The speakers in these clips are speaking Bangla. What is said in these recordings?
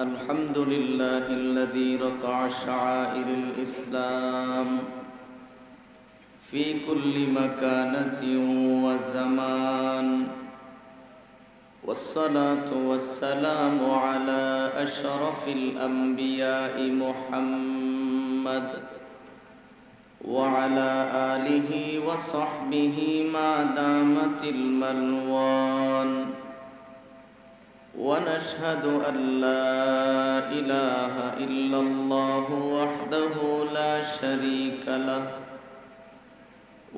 الحمد لله الذي رفع شعائر الإسلام في كل مكانة وزمان والصلاة والسلام على أشرف الأنبياء محمد وعلى آله وصحبه ما دامت الملوان ونشهد أن لا إله إلا الله وحده لا شريك له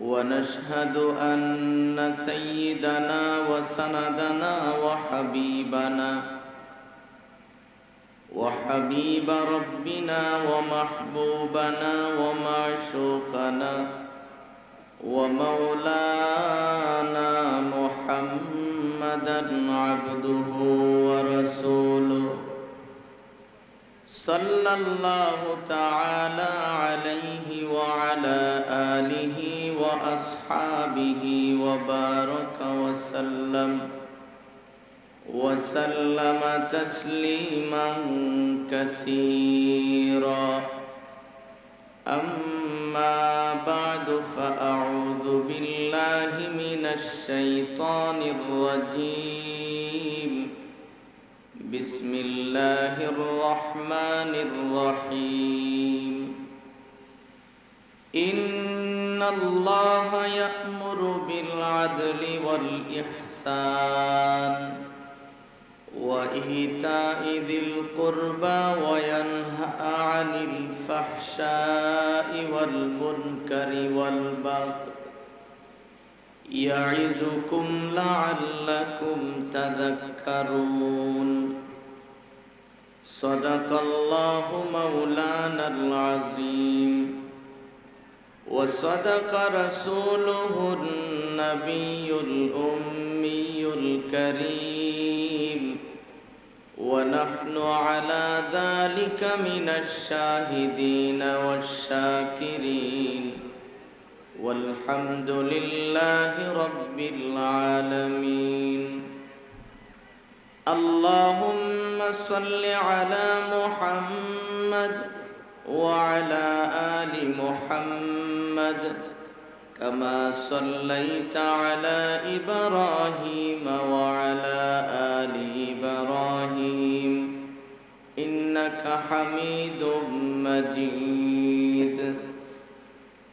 ونشهد أن سيدنا وسندنا وحبيبنا وحبيب ربنا ومحبوبنا ومعشوقنا ومولانا محمد محمدا عبده ورسوله صلى الله تعالى عليه وعلى آله وأصحابه وبارك وسلم وسلم تسليما كثيرا أما بعد فأعوذ بالله الشيطان الرجيم بسم الله الرحمن الرحيم إن الله يأمر بالعدل والإحسان وإيتاء ذي القربى وينهى عن الفحشاء والمنكر والبغي يعظكم لعلكم تذكرون صدق الله مولانا العظيم وصدق رسوله النبي الأمي الكريم ونحن على ذلك من الشاهدين والشاكرين والحمد لله رب العالمين اللهم صل على محمد وعلى آل محمد كما صليت على إبراهيم وعلى آل إبراهيم إنك حميد مجيد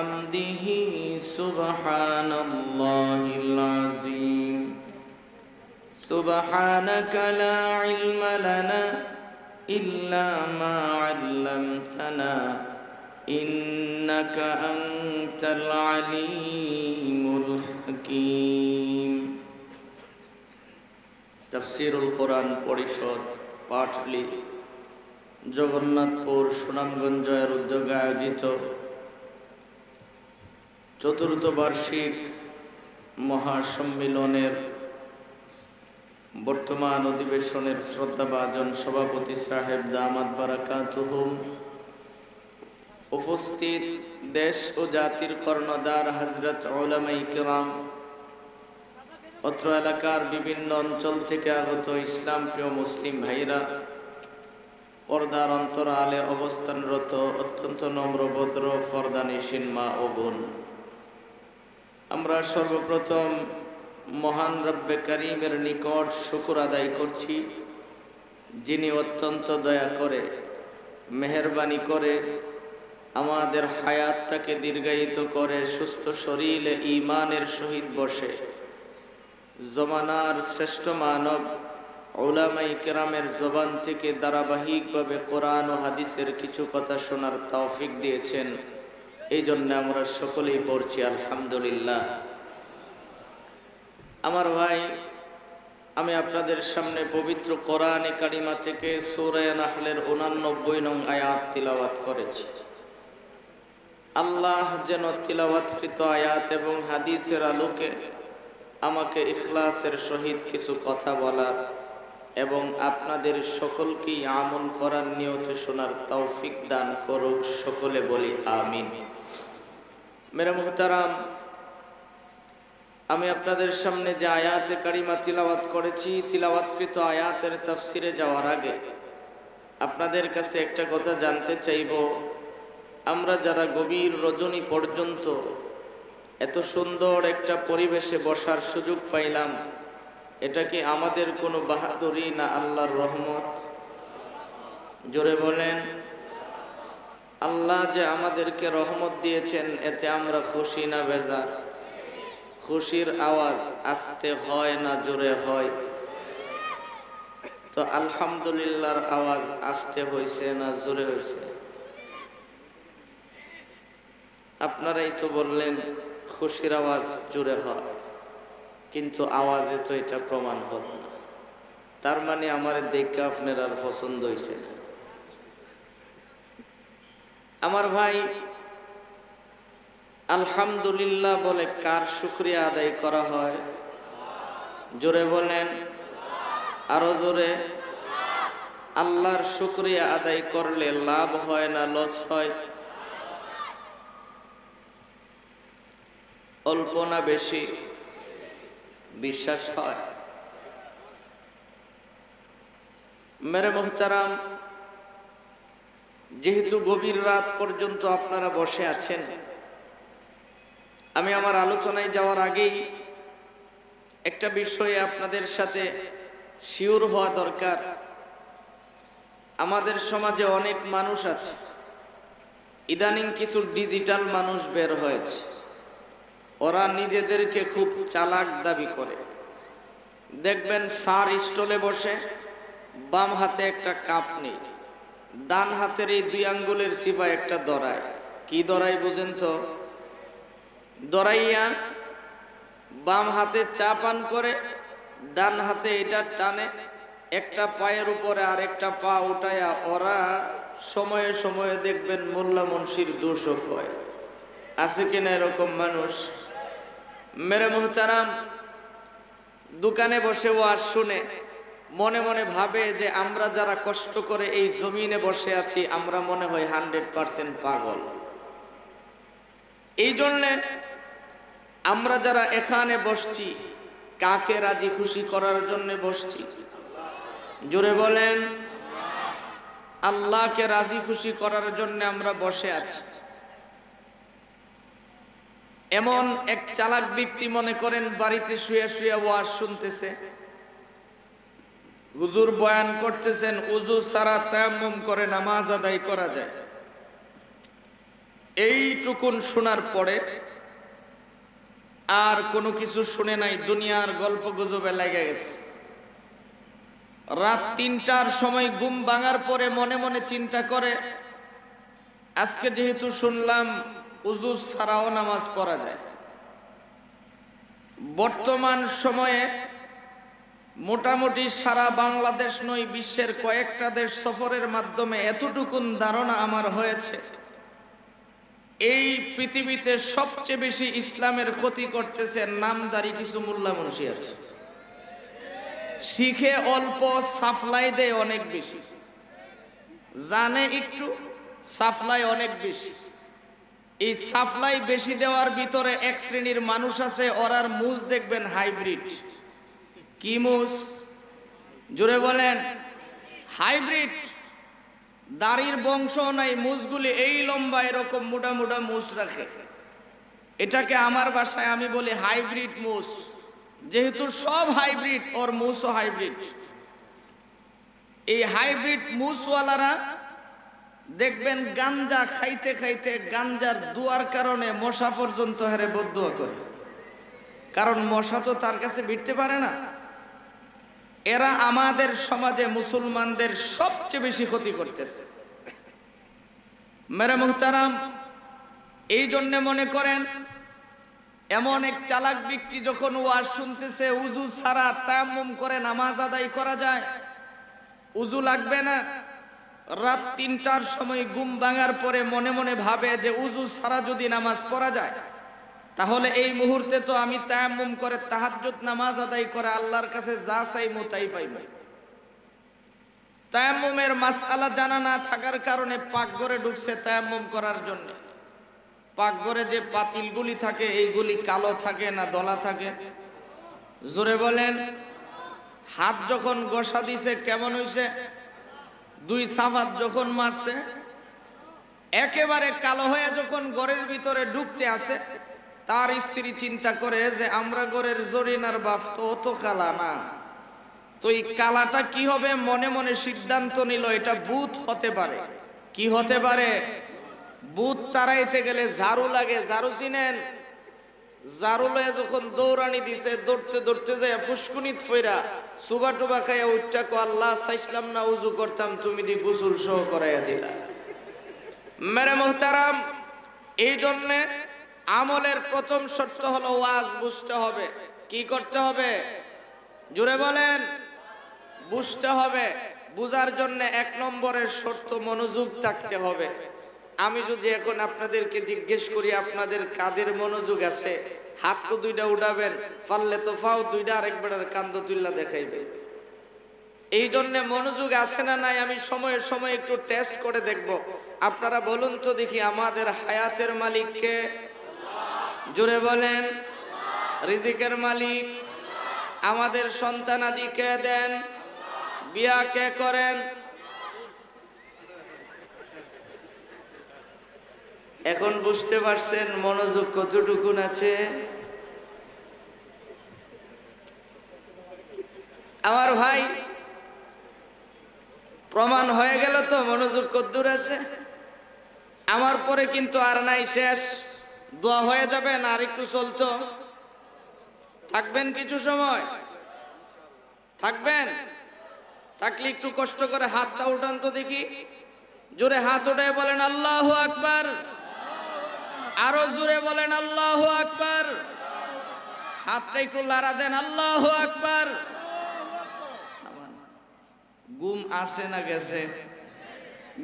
بحمده سبحان الله العظيم سبحانك لا علم لنا إلا ما علمتنا إنك أنت العليم الحكيم تفسير القرآن পরিষদ পাঠলি জগন্নাথপুর সুনামগঞ্জ উদ্যোগে আয়োজিত চতুর্থ বার্ষিক মহাসম্মিলনের বর্তমান অধিবেশনের শ্রদ্ধাভাজন সভাপতি সাহেব দামাদ বারাকাতুহুম উপস্থিত দেশ ও জাতির কর্ণদার হজরত ওলামাই অত্র এলাকার বিভিন্ন অঞ্চল থেকে আগত ইসলাম প্রিয় মুসলিম ভাইরা পর্দার অন্তরালে অবস্থানরত অত্যন্ত নম্রভদ্র ফরদানিসীন মা ও বোন আমরা সর্বপ্রথম মহান রব্বে করিমের নিকট শুকুর আদায় করছি যিনি অত্যন্ত দয়া করে মেহরবানি করে আমাদের হায়াতটাকে দীর্ঘায়িত করে সুস্থ শরীরে ইমানের সহিত বসে জমানার শ্রেষ্ঠ মানব ওলামাই কেরামের জবান থেকে ধারাবাহিকভাবে কোরআন ও হাদিসের কিছু কথা শোনার তৌফিক দিয়েছেন এই জন্য আমরা সকলেই পড়ছি আলহামদুলিল্লাহ আমার ভাই আমি আপনাদের সামনে পবিত্র কোরআনে কারিমা থেকে সোরায় নাহলের উনানব্বই নং আয়াত তিলাওয়াত করেছি আল্লাহ যেন তিলাবাতকৃত আয়াত এবং হাদিসের আলোকে আমাকে ইখলাসের সহিত কিছু কথা বলার এবং আপনাদের সকলকেই আমল করার নিয়ত শোনার তৌফিক দান করুক সকলে বলি আমিন মেরা মোহতারাম আমি আপনাদের সামনে যে আয়াতে কারিমা তিলাওয়াত করেছি তিলাওয়াতকৃত আয়াতের তাফসিরে যাওয়ার আগে আপনাদের কাছে একটা কথা জানতে চাইব আমরা যারা গভীর রজনী পর্যন্ত এত সুন্দর একটা পরিবেশে বসার সুযোগ পাইলাম এটা কি আমাদের কোনো বাহাদুরি না আল্লাহর রহমত জোরে বলেন আল্লাহ যে আমাদেরকে রহমত দিয়েছেন এতে আমরা খুশি না বেজার খুশির আওয়াজ আসতে হয় না জোরে হয় তো আলহামদুলিল্লাহর আওয়াজ আসতে হয়েছে না জোরে হয়েছে আপনারাই তো বললেন খুশির আওয়াজ জোরে হয় কিন্তু আওয়াজে তো এটা প্রমাণ হল না তার মানে আমার দেখে আপনার আর পছন্দ হয়েছে না আমার ভাই আলহামদুলিল্লাহ বলে কার শুক্রিয়া আদায় করা হয় জোরে বলেন আরো জোরে আল্লাহর শুক্রিয়া আদায় করলে লাভ হয় না লস হয় অল্প না বেশি বিশ্বাস হয় মেরে মোহতারাম যেহেতু গভীর রাত পর্যন্ত আপনারা বসে আছেন আমি আমার আলোচনায় যাওয়ার আগেই একটা বিষয়ে আপনাদের সাথে শিওর হওয়া দরকার আমাদের সমাজে অনেক মানুষ আছে ইদানিং কিছু ডিজিটাল মানুষ বের হয়েছে ওরা নিজেদেরকে খুব চালাক দাবি করে দেখবেন সার স্টলে বসে বাম হাতে একটা কাপ নেই ডান হাতের এই দুই আঙ্গুলের সিফা একটা দরায় কি দরাই বোঝেন তো দরাইয়া বাম হাতে চা পান করে ডান হাতে এটা টানে একটা পায়ের উপরে আর একটা পা উঠায়া ওরা সময়ে সময়ে দেখবেন মোল্লা মনসির দোষক হয় আছে কিনা এরকম মানুষ মেরে মোহতারাম দোকানে বসে ও আর শুনে মনে মনে ভাবে যে আমরা যারা কষ্ট করে এই জমিনে বসে আছি আমরা মনে হয় হান্ড্রেড পার্সেন্ট পাগল এই জন্যে আমরা যারা এখানে বসছি কাকে রাজি খুশি করার জন্য বসছি জোরে বলেন আল্লাহকে রাজি খুশি করার জন্য আমরা বসে আছি এমন এক চালাক ব্যক্তি মনে করেন বাড়িতে শুয়ে শুয়ে ওয়াজ শুনতেছে হুজুর বয়ান করতেছেন উজু সারা তেমন করে নামাজ আদায় করা যায় এইটুকুন শোনার পরে আর কোনো কিছু শুনে নাই দুনিয়ার গল্প গুজবে লেগে গেছে রাত তিনটার সময় গুম ভাঙার পরে মনে মনে চিন্তা করে আজকে যেহেতু শুনলাম উজু ছাড়াও নামাজ পড়া যায় বর্তমান সময়ে মোটামুটি সারা বাংলাদেশ নয় বিশ্বের কয়েকটা দেশ সফরের মাধ্যমে এতটুকুন ধারণা আমার হয়েছে এই পৃথিবীতে সবচেয়ে বেশি ইসলামের ক্ষতি করতেছে নামদারি কিছু মোল্লা মানুষই আছে শিখে অল্প সাপ্লাই দেয় অনেক বেশি জানে একটু সাপ্লাই অনেক বেশি এই সাপ্লাই বেশি দেওয়ার ভিতরে এক শ্রেণীর মানুষ আছে ওরার মুজ দেখবেন হাইব্রিড কিমুস জুড়ে বলেন হাইব্রিড দাড়ির বংশ নাই মুসগুলি এই লম্বা এরকম মোটা মোটা মুস রাখে এটাকে আমার বাসায় আমি বলি হাইব্রিড মুস যেহেতু সব হাইব্রিড ওর মুসও হাইব্রিড এই হাইব্রিড মুসওয়ালারা দেখবেন গাঞ্জা খাইতে খাইতে গাঞ্জার দুয়ার কারণে মশা পর্যন্ত হেরে বদ্ধ করে কারণ মশা তো তার কাছে ভিড়তে পারে না এরা আমাদের সমাজে মুসলমানদের সবচেয়ে বেশি ক্ষতি করতেছে মেরে মুহতারাম এই জন্যে মনে করেন এমন এক চালাক ব্যক্তি যখন ওয়াজ শুনতেছে উজু ছাড়া তাম করে নামাজ আদায় করা যায় উজু লাগবে না রাত তিনটার সময় গুম ভাঙার পরে মনে মনে ভাবে যে উজু ছাড়া যদি নামাজ পড়া যায় তাহলে এই মুহূর্তে তো আমি তায়াম্মুম করে তাহাজ্জুদ নামাজ আদায় করে আল্লাহর কাছে যা চাইমো তাই পাইব তায়াম্মুমের মাসআলা জানা না থাকার কারণে পাকঘরে ঢুকছে তায়াম্মুম করার জন্য পাকঘরে যে পাতিলগুলি থাকে এইগুলি কালো থাকে না দলা থাকে জোরে বলেন হাত যখন গোসা দিছে কেমন হইছে দুই সাফাত যখন মারছে একেবারে কালো হয়ে যখন ঘরের ভিতরে ঢুকতে আসে তার স্ত্রী চিন্তা করে যে আমরা ঘরের জরিনার বাপ তো অত কালা না তো এই কালাটা কি হবে মনে মনে সিদ্ধান্ত নিল এটা বুথ হতে পারে কি হতে পারে বুথ তারাইতে গেলে ঝাড়ু লাগে ঝাড়ু চিনেন ঝাড়ু লয়ে যখন দৌড়ানি দিছে দৌড়তে দৌড়তে যায় ফুসকুনিত ফইরা সুবা টুবা খাইয়া উঠটা কো আল্লাহ চাইছিলাম না উজু করতাম তুমি দি গুসুল সহ করাইয়া দিলা মেরে মোহতারাম এই জন্যে আমলের প্রথম শর্ত হলো ওয়াজ বুঝতে হবে কি করতে হবে জুড়ে বলেন বুঝতে হবে বুঝার জন্য এক নম্বরের শর্ত মনোযোগ থাকতে হবে আমি যদি এখন আপনাদেরকে জিজ্ঞেস করি আপনাদের কাদের মনোযোগ আছে হাত তো দুইটা উঠাবেন পারলে তো ফাও দুইটা আরেকবার কান্দ তুল্লা দেখাইবে এই জন্য মনোযোগ আছে না নাই আমি সময়ে সময়ে একটু টেস্ট করে দেখব আপনারা বলুন তো দেখি আমাদের হায়াতের মালিককে জুড়ে বলেন রিজিকের মালিক আমাদের সন্তানাদি কে দেন বিয়া কে করেন এখন বুঝতে পারছেন মনোযোগ কতটুকুন আছে আমার ভাই প্রমাণ হয়ে গেল তো মনোযোগ কদ্দুর আছে আমার পরে কিন্তু আর নাই শেষ দোয়া হয়ে যাবেন আর একটু চলতো থাকবেন কিছু সময় থাকবেন থাকলে একটু কষ্ট করে হাতটা উঠান তো দেখি জোরে হাত উঠে বলেন আল্লাহ আকবার আরো জোরে বলেন আল্লাহ আকবার হাতটা একটু লাড়া দেন আল্লাহ আকবার গুম আসে না গেছে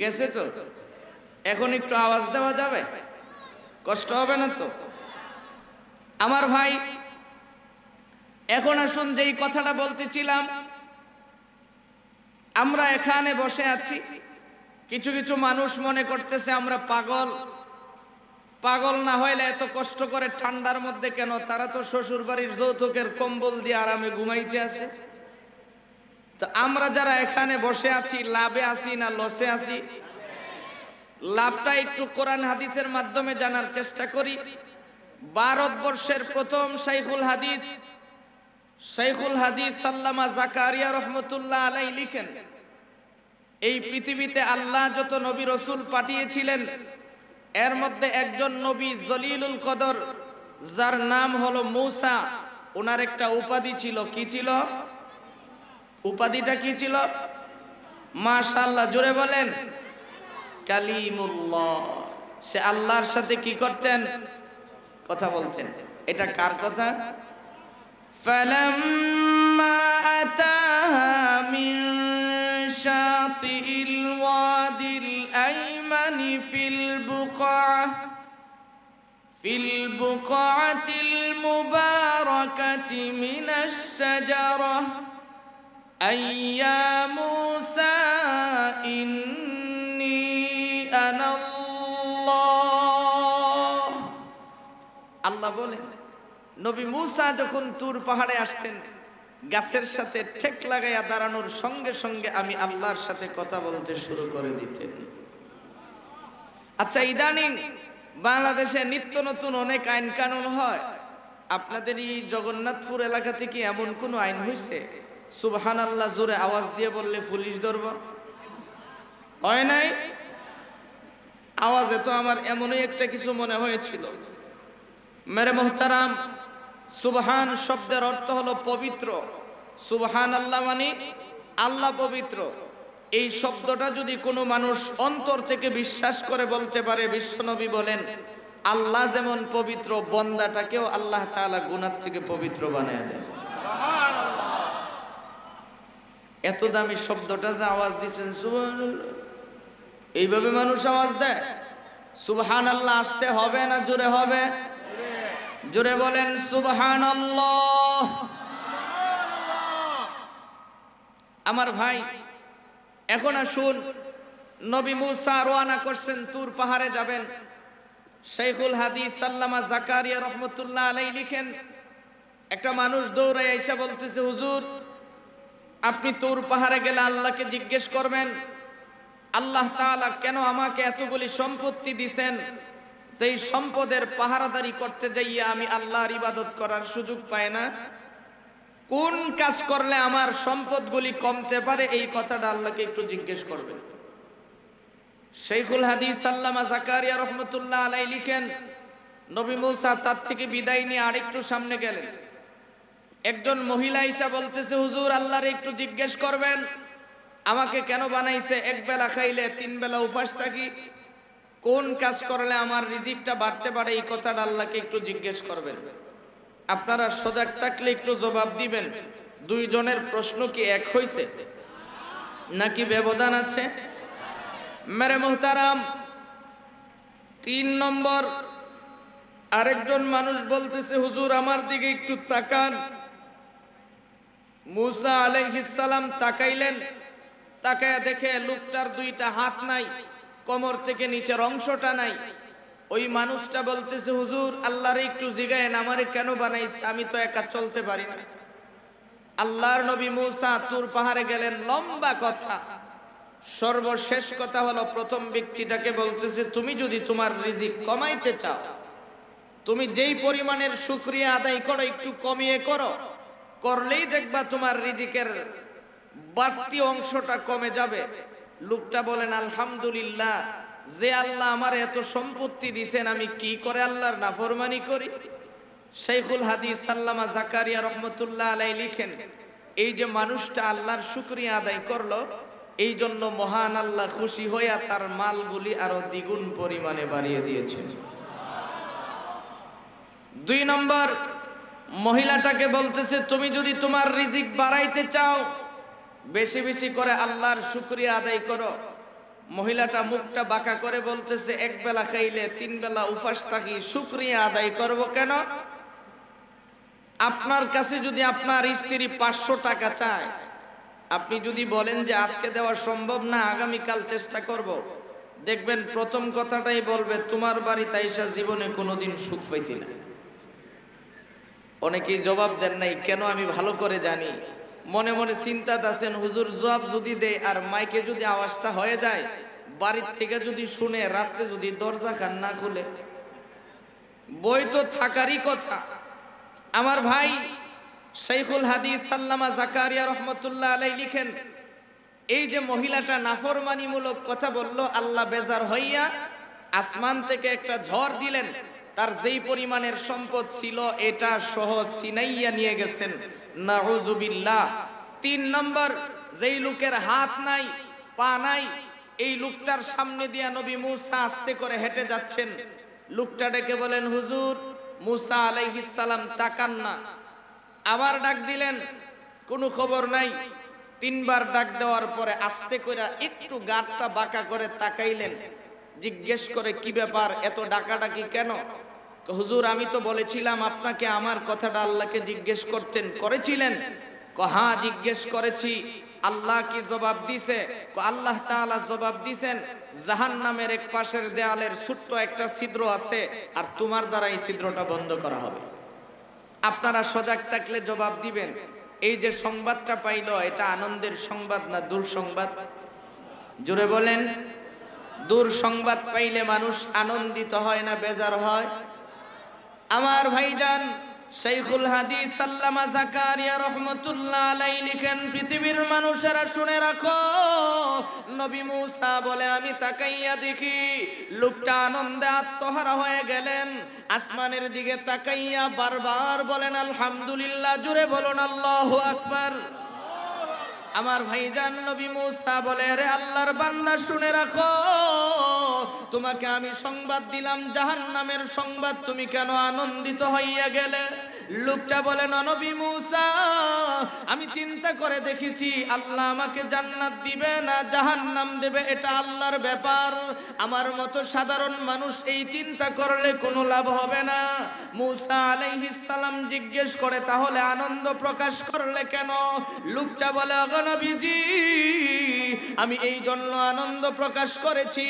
গেছে তো এখন একটু আওয়াজ দেওয়া যাবে কষ্ট হবে না তো আমার ভাই এখন আসুন যেই কথাটা বলতেছিলাম আমরা এখানে বসে আছি কিছু কিছু মানুষ মনে করতেছে আমরা পাগল পাগল না হইলে এত কষ্ট করে ঠান্ডার মধ্যে কেন তারা তো শ্বশুর বাড়ির যৌতুকের কম্বল দিয়ে আরামে ঘুমাইতে আসে তো আমরা যারা এখানে বসে আছি লাভে আছি না লসে আছি লাভটা একটু কোরআন হাদিসের মাধ্যমে জানার চেষ্টা করি ভারতবর্ষের প্রথম শাইখুল হাদিস শাইখুল হাদিস সাল্লামা জাকারিয়া রহমতুল্লাহ আলাই লিখেন এই পৃথিবীতে আল্লাহ যত নবী রসুল পাঠিয়েছিলেন এর মধ্যে একজন নবী জলিলুল কদর যার নাম হলো মৌসা ওনার একটা উপাধি ছিল কি ছিল উপাধিটা কি ছিল মাশাল্লাহ জুড়ে বলেন কালিমুল্লাহ সে আল্লাহর সাথে কি করতেন কথা বলতেন এটা কার কথা فلما أتاها من شاطئ الوادي الأيمن في البقعة في البقعة المباركة من الشجرة أي يا موسى إن আল্লাহ বলেন নবী মুসা যখন তুর পাহাড়ে আসতেন গাছের সাথে ঠেক লাগাইয়া দাঁড়ানোর সঙ্গে সঙ্গে আমি আল্লাহর সাথে কথা বলতে শুরু করে দিতে আচ্ছা ইদানিং বাংলাদেশে নিত্য নতুন অনেক আইন কানুন হয় আপনাদের এই জগন্নাথপুর এলাকাতে কি এমন কোনো আইন হয়েছে সুবহান আল্লাহ জোরে আওয়াজ দিয়ে বললে পুলিশ ধরব হয় নাই আওয়াজে তো আমার এমনই একটা কিছু মনে হয়েছিল মেরে মোহতারাম সুবহান শব্দের অর্থ হলো পবিত্র সুবহান আল্লাহ মানি আল্লাহ পবিত্র এই শব্দটা যদি কোনো মানুষ অন্তর থেকে বিশ্বাস করে বলতে পারে বিশ্বনবী বলেন আল্লাহ যেমন পবিত্র বন্দাটাকেও আল্লাহ তালা গুনার থেকে পবিত্র বানিয়ে দেন এত দামি শব্দটা যে আওয়াজ দিচ্ছেন সুবহান এইভাবে মানুষ আওয়াজ দেয় সুবহান আল্লাহ আসতে হবে না জোরে হবে জোরে বলেন সুবহান আমার ভাই এখন আসুন নবী মুসা রোয়ানা করছেন তুর পাহাড়ে যাবেন শেখুল হাদিস সাল্লামা জাকারিয়া রহমতুল্লাহ আলাই লিখেন একটা মানুষ দৌড়ে এসে বলতেছে হুজুর আপনি তুর পাহাড়ে গেলে আল্লাহকে জিজ্ঞেস করবেন আল্লাহ তাআলা কেন আমাকে এতগুলি সম্পত্তি দিছেন সেই সম্পদের পাহারাদারি করতে যাইয়ে আমি আল্লাহর ইবাদত করার সুযোগ পাই না কোন কাজ করলে আমার সম্পদগুলি কমতে পারে এই কথাটা আল্লাহকে একটু জিজ্ঞেস করবে শেখুল হাদিস আল্লামা জাকারিয়া রহমতুল্লাহ আলাই লিখেন নবী মুসা তার থেকে বিদায় নিয়ে আরেকটু সামনে গেলেন একজন মহিলা ইসা বলতেছে হুজুর আল্লাহর একটু জিজ্ঞেস করবেন আমাকে কেন বানাইছে এক বেলা খাইলে তিন বেলা উপাস থাকি কোন কাজ করলে আমার রিজিকটা বাড়তে পারে এই কথাটা আল্লাহকে একটু জিজ্ঞেস করবেন আপনারা সজাগ থাকলে একটু জবাব দিবেন দুইজনের প্রশ্ন কি এক হয়েছে নাকি ব্যবধান আছে মেরে মোহতারাম তিন নম্বর আরেকজন মানুষ বলতেছে হুজুর আমার দিকে একটু তাকান মুসা আলহিসাল্লাম তাকাইলেন তাকায় দেখে লোকটার দুইটা হাত নাই কোমর থেকে নিচের অংশটা নাই ওই মানুষটা বলতেছে হুজুর আল্লাহর একটু জিগায়েন আমারে কেন বানাইছে আমি তো একা চলতে পারি না আল্লাহর নবী মৌসা তুর পাহাড়ে গেলেন লম্বা কথা সর্বশেষ কথা হলো প্রথম ব্যক্তিটাকে বলতেছে তুমি যদি তোমার রিজিক কমাইতে চাও তুমি যেই পরিমাণের সুক্রিয়া আদায় করো একটু কমিয়ে করো করলেই দেখবা তোমার রিজিকের বাড়তি অংশটা কমে যাবে লোকটা বলেন আলহামদুলিল্লাহ যে আল্লাহ আমার এত সম্পত্তি দিছেন আমি কি করে আল্লাহর নাফরমানি করি শেখুল হাদিস সাল্লামা জাকারিয়া রহমতুল্লাহ আলাই লিখেন এই যে মানুষটা আল্লাহর শুক্রিয়া আদায় করলো এই জন্য মহান আল্লাহ খুশি হইয়া তার মালগুলি আরো দ্বিগুণ পরিমাণে বাড়িয়ে দিয়েছেন দুই নম্বর মহিলাটাকে বলতেছে তুমি যদি তোমার রিজিক বাড়াইতে চাও বেশি বেশি করে আল্লাহর শুক্রিয়া আদায় করো মহিলাটা মুখটা বাঁকা করে বলতেছে এক বেলা খাইলে তিন বেলা উপাস থাকি শুক্রিয়া আদায় করব কেন আপনার কাছে যদি আপনার স্ত্রী পাঁচশো টাকা চায় আপনি যদি বলেন যে আজকে দেওয়া সম্ভব না আগামীকাল চেষ্টা করব। দেখবেন প্রথম কথাটাই বলবে তোমার বাড়ি তাইসা জীবনে কোনোদিন সুখ পাইছি না অনেকেই জবাব দেন নাই কেন আমি ভালো করে জানি মনে মনে চিন্তাত আছেন হুজুর জবাব যদি দেয় আর মাইকে যদি আওয়াজটা হয়ে যায় বাড়ির থেকে যদি শুনে রাত্রে যদি দরজা খান না খুলে বই তো থাকারই কথা আমার ভাই শেখুল হাদিস সাল্লামা জাকারিয়া রহমতুল্লাহ আলাই লিখেন এই যে মহিলাটা নাফরমানিমূলক কথা বলল আল্লাহ বেজার হইয়া আসমান থেকে একটা ঝড় দিলেন তার যেই পরিমাণের সম্পদ ছিল এটা সহ সিনাইয়া নিয়ে গেছেন নাউজুবিল্লাহ তিন নম্বর যেই লোকের হাত নাই পা নাই এই লোকটার সামনে দিয়া নবী মুসা আস্তে করে হেঁটে যাচ্ছেন লোকটা ডেকে বলেন হুজুর মুসা আলাইহিসালাম তাকান না আবার ডাক দিলেন কোনো খবর নাই তিনবার ডাক দেওয়ার পরে আস্তে করে একটু গাঁটটা বাঁকা করে তাকাইলেন জিজ্ঞেস করে কি ব্যাপার এত ডাকাডাকি কেন হুজুর আমি তো বলেছিলাম আপনাকে আমার কথাটা আল্লাহকে জিজ্ঞেস করতেন করেছিলেন কহা হ্যাঁ, জিজ্ঞেস করেছি আল্লাহ কি জবাব দিছে আল্লাহ তাআলা জবাব দিছেন জাহান নামের এক পাশের দেয়ালের ছোট্ট একটা ছিদ্র আছে আর তোমার দ্বারা এই ছিদ্রটা বন্ধ করা হবে আপনারা সজাগ থাকলে জবাব দিবেন এই যে সংবাদটা পাইল এটা আনন্দের সংবাদ না দূর সংবাদ জোরে বলেন দূর সংবাদ পাইলে মানুষ আনন্দিত হয় না বেজার হয় আমার ভাইজান শেখুল হাদিস সাল্লামা জাকারিয়া রহমতুল্লাহ আলাই লিখেন পৃথিবীর মানুষেরা শুনে রাখো নবী মুসা বলে আমি তাকাইয়া দেখি লোকটা আনন্দে আত্মহারা হয়ে গেলেন আসমানের দিকে তাকাইয়া বারবার বলেন আলহামদুলিল্লাহ জুড়ে বলুন আল্লাহ আকবার আমার ভাইজান নবী মুসা বলে রে আল্লাহর বান্দা শুনে রাখো তোমাকে আমি সংবাদ দিলাম জাহান নামের সংবাদ তুমি কেন আনন্দিত হইয়া গেলে লোকটা বলে ননবী মূসা আমি চিন্তা করে দেখেছি আল্লাহ আমাকে জান্নাত দিবে না নাম দেবে এটা আল্লাহর ব্যাপার আমার মতো সাধারণ মানুষ এই চিন্তা করলে কোনো লাভ হবে না মূসা আলাইহিস জিজ্ঞেস করে তাহলে আনন্দ প্রকাশ করলে কেন লোকটা বলে অগনবীজি আমি এই জন্য আনন্দ প্রকাশ করেছি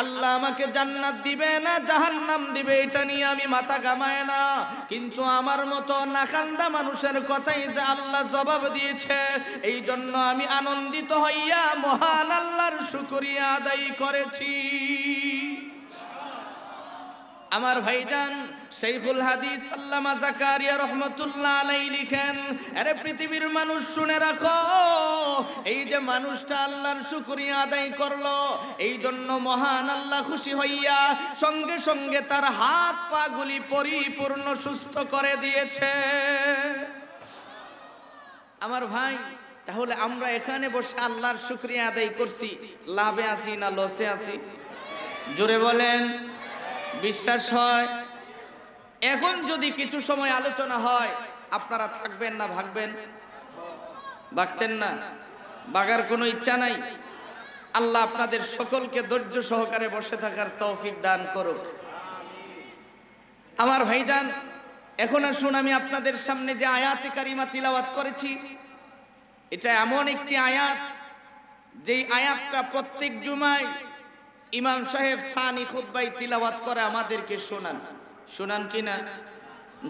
আল্লাহ আমাকে জান্নাত দিবে না নাম দিবে এটা নিয়ে আমি মাথা কামায় না কিন্তু আমার মতো মতো নাকান্দা মানুষের কথাই যে আল্লাহ জবাব দিয়েছে এই জন্য আমি আনন্দিত হইয়া মহান আল্লাহর শুকরিয়া আদায় করেছি আমার ভাইজান শেখুল হাদিস আল্লামা জাকারিয়া রহমতুল্লাহ আলাই লিখেন আরে পৃথিবীর মানুষ শুনে রাখো এই যে মানুষটা আল্লাহর শুকরিয়া আদায় করলো এই জন্য মহান আল্লাহ খুশি হইয়া সঙ্গে সঙ্গে তার হাত পা গুলি পরিপূর্ণ সুস্থ করে দিয়েছে আমার ভাই তাহলে আমরা এখানে বসে আল্লাহর শুক্রিয়া আদায় করছি লাভে আছি না লসে আছি জোরে বলেন বিশ্বাস হয় এখন যদি কিছু সময় আলোচনা হয় আপনারা থাকবেন না ভাগবেন ভাগতেন না বাগার কোনো ইচ্ছা নাই আল্লাহ আপনাদের সকলকে ধৈর্য সহকারে বসে থাকার তৌফিক দান করুক আমার ভাইজান এখন আসুন আমি আপনাদের সামনে যে আয়াত কারিমা তিলাওয়াত করেছি এটা এমন একটি আয়াত যেই আয়াতটা প্রত্যেক জুমায় ইমাম সাহেব সানি খুদ্বাই তিলাওয়াত করে আমাদেরকে শোনান শুনান কি না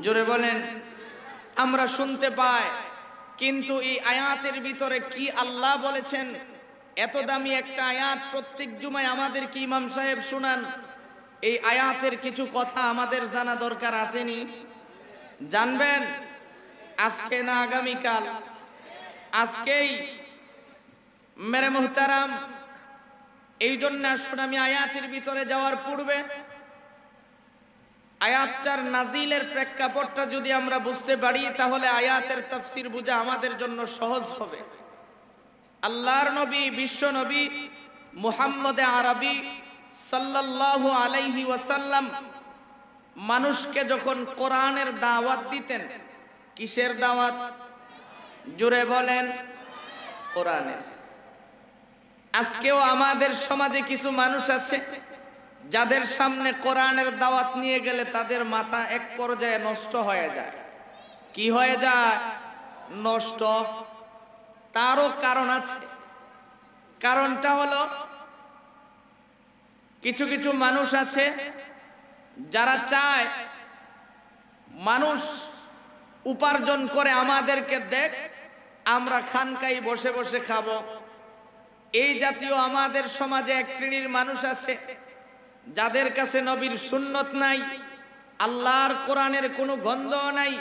জোরে বলেন আমরা শুনতে পাই কিন্তু এই আয়াতের ভিতরে কি আল্লাহ বলেছেন এত দামি একটা আয়াত প্রত্যেক জুমায় আমাদের কি ইমাম সাহেব শুনান এই আয়াতের কিছু কথা আমাদের জানা দরকার আসেনি জানবেন আজকে না আগামীকাল আজকেই মেরে মোহতারাম এই জন্য আসুন আমি আয়াতের ভিতরে যাওয়ার পূর্বে আয়াতটার নাজিলের প্রেক্ষাপটটা যদি আমরা বুঝতে পারি তাহলে আয়াতের তাফসির বুঝা আমাদের জন্য সহজ হবে আল্লাহর নবী বিশ্ব নবী মুহাম্মদে আরবি সাল্লাহ আলাইহি ওয়াসাল্লাম মানুষকে যখন কোরআনের দাওয়াত দিতেন কিসের দাওয়াত জুড়ে বলেন কোরআনের আজকেও আমাদের সমাজে কিছু মানুষ আছে যাদের সামনে কোরআনের দাওয়াত নিয়ে গেলে তাদের মাথা এক পর্যায়ে নষ্ট হয়ে যায় কি হয়ে যায় নষ্ট তারও কারণ আছে কারণটা হলো কিছু কিছু মানুষ আছে যারা চায় মানুষ উপার্জন করে আমাদেরকে দেখ আমরা খানকাই বসে বসে খাবো এই জাতীয় আমাদের সমাজে এক শ্রেণীর মানুষ আছে যাদের কাছে নবীর সুন্নত নাই আল্লাহর কোরআনের কোনো গন্ধ নাই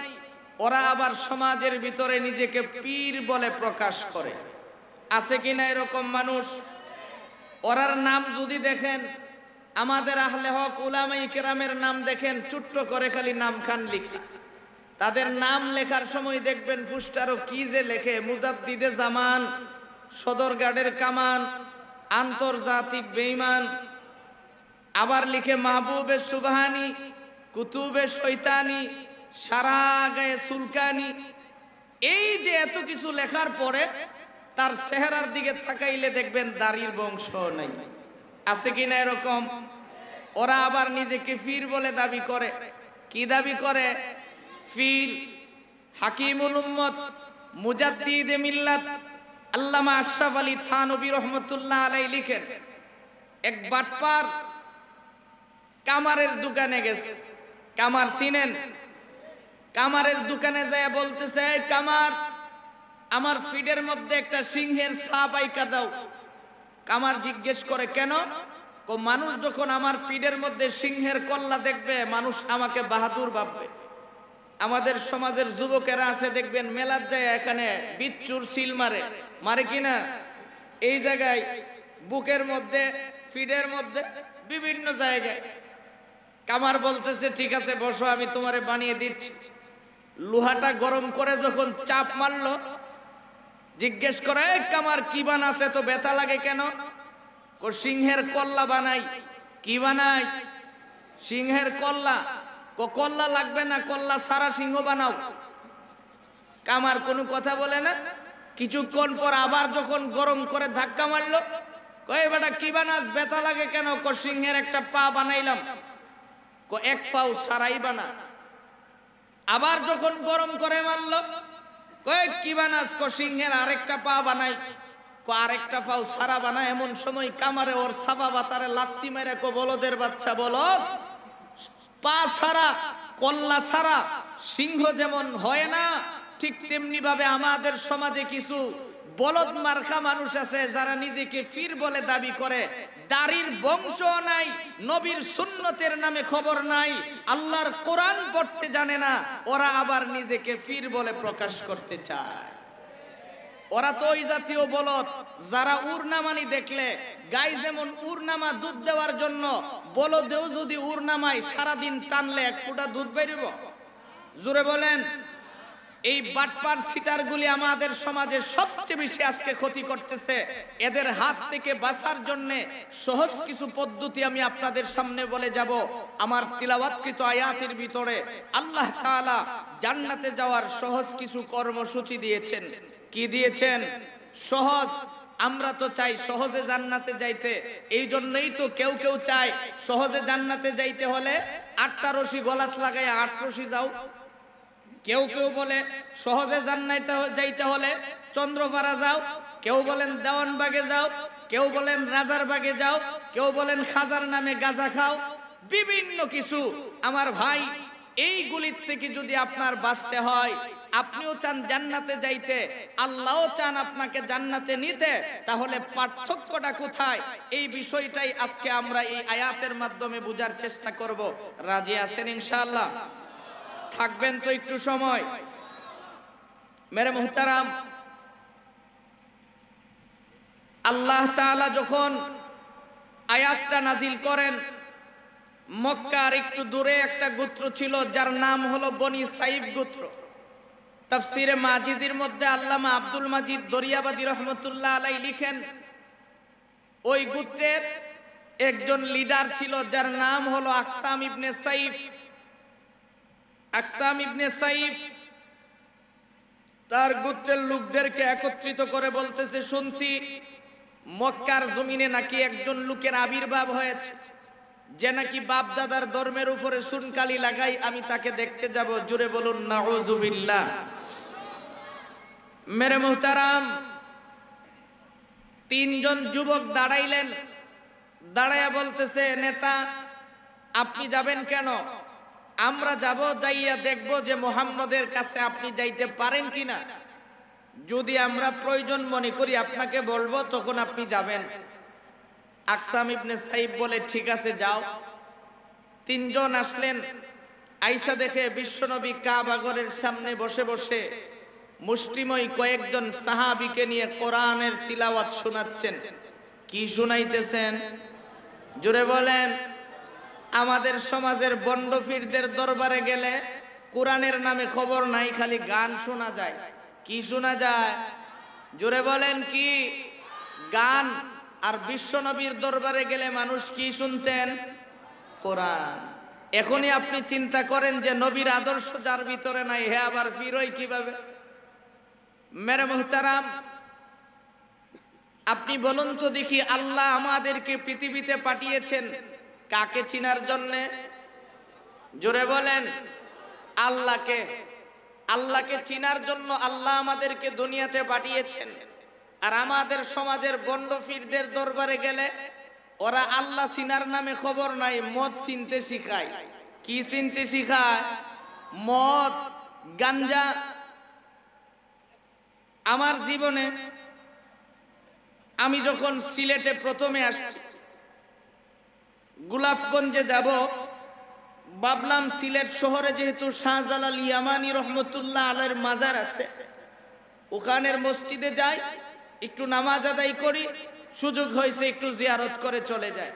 ওরা আবার সমাজের ভিতরে নিজেকে পীর বলে প্রকাশ করে আছে কি না এরকম মানুষ ওরার নাম যদি দেখেন আমাদের আহলে হক উলামাই কেরামের নাম দেখেন চুট্ট করে খালি নাম খান লিখা তাদের নাম লেখার সময় দেখবেন ফুস্টারও কি যে লেখে মুজাদ্দিদে জামান সদরগার্ডের কামান আন্তর্জাতিক বেইমান আবার লিখে মাহবুবে সুবাহানি কুতুবে শৈতানি সারা গায়ে সুলকানি এই যে এত কিছু লেখার পরে তার চেহারার দিকে তাকাইলে দেখবেন দাড়ির বংশ নাই আছে কি না এরকম ওরা আবার নিজেকে ফির বলে দাবি করে কি দাবি করে ফির হাকিমুল উম্মত মুজাদ্দিদে মিল্লাত আল্লামা আশরাফ আলী থানবী রহমতুল্লাহ আলাই লিখেন এক বাটপার কামারের দোকানে গেছে কামার চিনেন কামারের দোকানে যায় বলতেছে কামার আমার ফিডের মধ্যে একটা সিংহের সাপ আইকা দাও কামার জিজ্ঞেস করে কেন ও মানুষ যখন আমার পিডের মধ্যে সিংহের কল্লা দেখবে মানুষ আমাকে বাহাদুর ভাববে আমাদের সমাজের যুবকেরা আছে দেখবেন মেলার যায় এখানে বিচ্ছুর সিল মারে মারে কিনা এই জায়গায় বুকের মধ্যে ফিডের মধ্যে বিভিন্ন জায়গায় কামার বলতেছে ঠিক আছে বসো আমি তোমারে বানিয়ে দিচ্ছি লোহাটা গরম করে যখন চাপ মারল জিজ্ঞেস করে কামার কি বানাছে তো ব্যথা লাগে কেন সিংহের কল্লা বানাই কি বানাই সিংহের কল্লা ক কল্লা লাগবে না কল্লা সারা সিংহ বানাও কামার কোনো কথা বলে না কিছুক্ষণ পর আবার যখন গরম করে ধাক্কা মারলো কয়ে বেটা কি বানাস ব্যথা লাগে কেন সিংহের একটা পা বানাইলাম এক পাও সারাইবা না আবার যখন গরম করে মারল কয়েক কি বানাস ক সিংহের আরেকটা পা বানাই আরেকটা পাও সারা বানা এমন সময় কামারে ওর সাফা বাতারে লাত্তি মেরে কো বলদের বাচ্চা বল পা সারা কল্লা সারা সিংহ যেমন হয় না ঠিক তেমনি ভাবে আমাদের সমাজে কিছু বলদ মার্কা মানুষ আছে যারা নিজেকে ফির বলে দাবি করে দাড়ির বংশ নাই নবীর সুন্নতের নামে খবর নাই আল্লাহর কোরআন পড়তে জানে না ওরা আবার নিজেকে ফির বলে প্রকাশ করতে চায় ওরা তো ওই জাতীয় বলদ যারা উর্নামানি দেখলে গাই যেমন উর্নামা দুধ দেওয়ার জন্য বলদেও যদি উরনামায় সারাদিন টানলে এক ফুটা দুধ বেরিব জোরে বলেন এই বাটপার সিটারগুলি আমাদের সমাজে সবচেয়ে বেশি আজকে ক্ষতি করতেছে এদের হাত থেকে বাঁচার জন্য সহজ কিছু পদ্ধতি আমি আপনাদের সামনে বলে যাব আমার তিলাবাতকৃত আয়াতের ভিতরে আল্লাহ তাআলা জান্নাতে যাওয়ার সহজ কিছু কর্মসূচি দিয়েছেন কি দিয়েছেন সহজ আমরা তো চাই সহজে জান্নাতে যাইতে এই জন্যই তো কেউ কেউ চায় সহজে জান্নাতে যাইতে হলে আটটা রশি গলাত লাগায় আট রশি যাও কেউ কেউ বলে সহজে জান্নাইতে যাইতে হলে চন্দ্রপাড়া যাও কেউ বলেন দেওয়ানবাগে যাও কেউ বলেন রাজারবাগে যাও কেউ বলেন খাজার নামে গাজা খাও বিভিন্ন কিছু আমার ভাই এইগুলির থেকে যদি আপনার বাঁচতে হয় আপনিও চান জান্নাতে যাইতে আল্লাহও চান আপনাকে জান্নাতে নিতে তাহলে পার্থক্যটা কোথায় এই বিষয়টাই আজকে আমরা এই আয়াতের মাধ্যমে বোঝার চেষ্টা করব রাজি আছেন ইনশাআল্লাহ থাকবেন তো একটু সময় মেরে মোহতারাম আল্লাহ তালা যখন আয়াতটা নাজিল করেন মক্কার একটু দূরে একটা গোত্র ছিল যার নাম হলো বনি সাইব গোত্র তফসিরে মাজিদির মধ্যে আল্লামা আব্দুল মাজিদ দরিয়াবাদী রহমতুল্লাহ আলাই লিখেন ওই গোত্রের একজন লিডার ছিল যার নাম হলো আকসাম ইবনে সাইফ আকসাম ইবনে সাইফ তার গোত্রের লোকদেরকে একত্রিত করে বলতেছে শুনছি মক্কার জমিনে নাকি একজন লোকের আবির্ভাব হয়েছে যে নাকি বাপ দাদার ধর্মের উপরে সুনকালি লাগাই আমি তাকে দেখতে যাব জুড়ে বলুন জুবিল্লা মেরে মোহতারাম তিনজন যুবক দাঁড়াইলেন দাঁড়াইয়া বলতেছে নেতা আপনি যাবেন কেন আমরা যাব যাইয়া দেখব যে মোহাম্মদের কাছে আপনি যাইতে পারেন কি না যদি আমরা প্রয়োজন মনে করি আপনাকে বলবো তখন আপনি যাবেন আকসাম ইবনে সাইব বলে ঠিক আছে যাও তিনজন আসলেন আইসা দেখে বিশ্বনবী কাবাগরের সামনে বসে বসে মুষ্টিময় কয়েকজন সাহাবিকে নিয়ে কোরআনের তিলাওয়াত শোনাচ্ছেন কি শুনাইতেছেন জুড়ে বলেন আমাদের সমাজের বন্ডফিরদের দরবারে গেলে কোরআনের নামে খবর নাই খালি গান শোনা যায় কি শোনা যায় জোরে বলেন কি গান আর বিশ্বনবীর দরবারে গেলে মানুষ কি শুনতেন কোরআন এখনই আপনি চিন্তা করেন যে নবীর আদর্শ যার ভিতরে নাই হে আবার ফিরই কিভাবে মেরে মোহতারাম আপনি বলুন তো দেখি আল্লাহ আমাদেরকে পৃথিবীতে পাঠিয়েছেন কাকে চিনার জন্যে জোরে বলেন আল্লাহকে আল্লাহকে চিনার জন্য আল্লাহ আমাদেরকে দুনিয়াতে পাঠিয়েছেন আর আমাদের সমাজের গণ্ডফিরদের দরবারে গেলে ওরা আল্লাহ চিনার নামে খবর নাই মদ চিনতে শিখায় কি চিনতে শিখায় মদ গাঞ্জা আমার জীবনে আমি যখন সিলেটে প্রথমে আসছি গুলাফগঞ্জে যাব বাবলাম সিলেট শহরে যেহেতু শাহজালাল ইয়ামানি রহমতুল্লাহ আলের মাজার আছে ওখানের মসজিদে যাই একটু নামাজ আদায় করি সুযোগ হয়েছে একটু জিয়ারত করে চলে যায়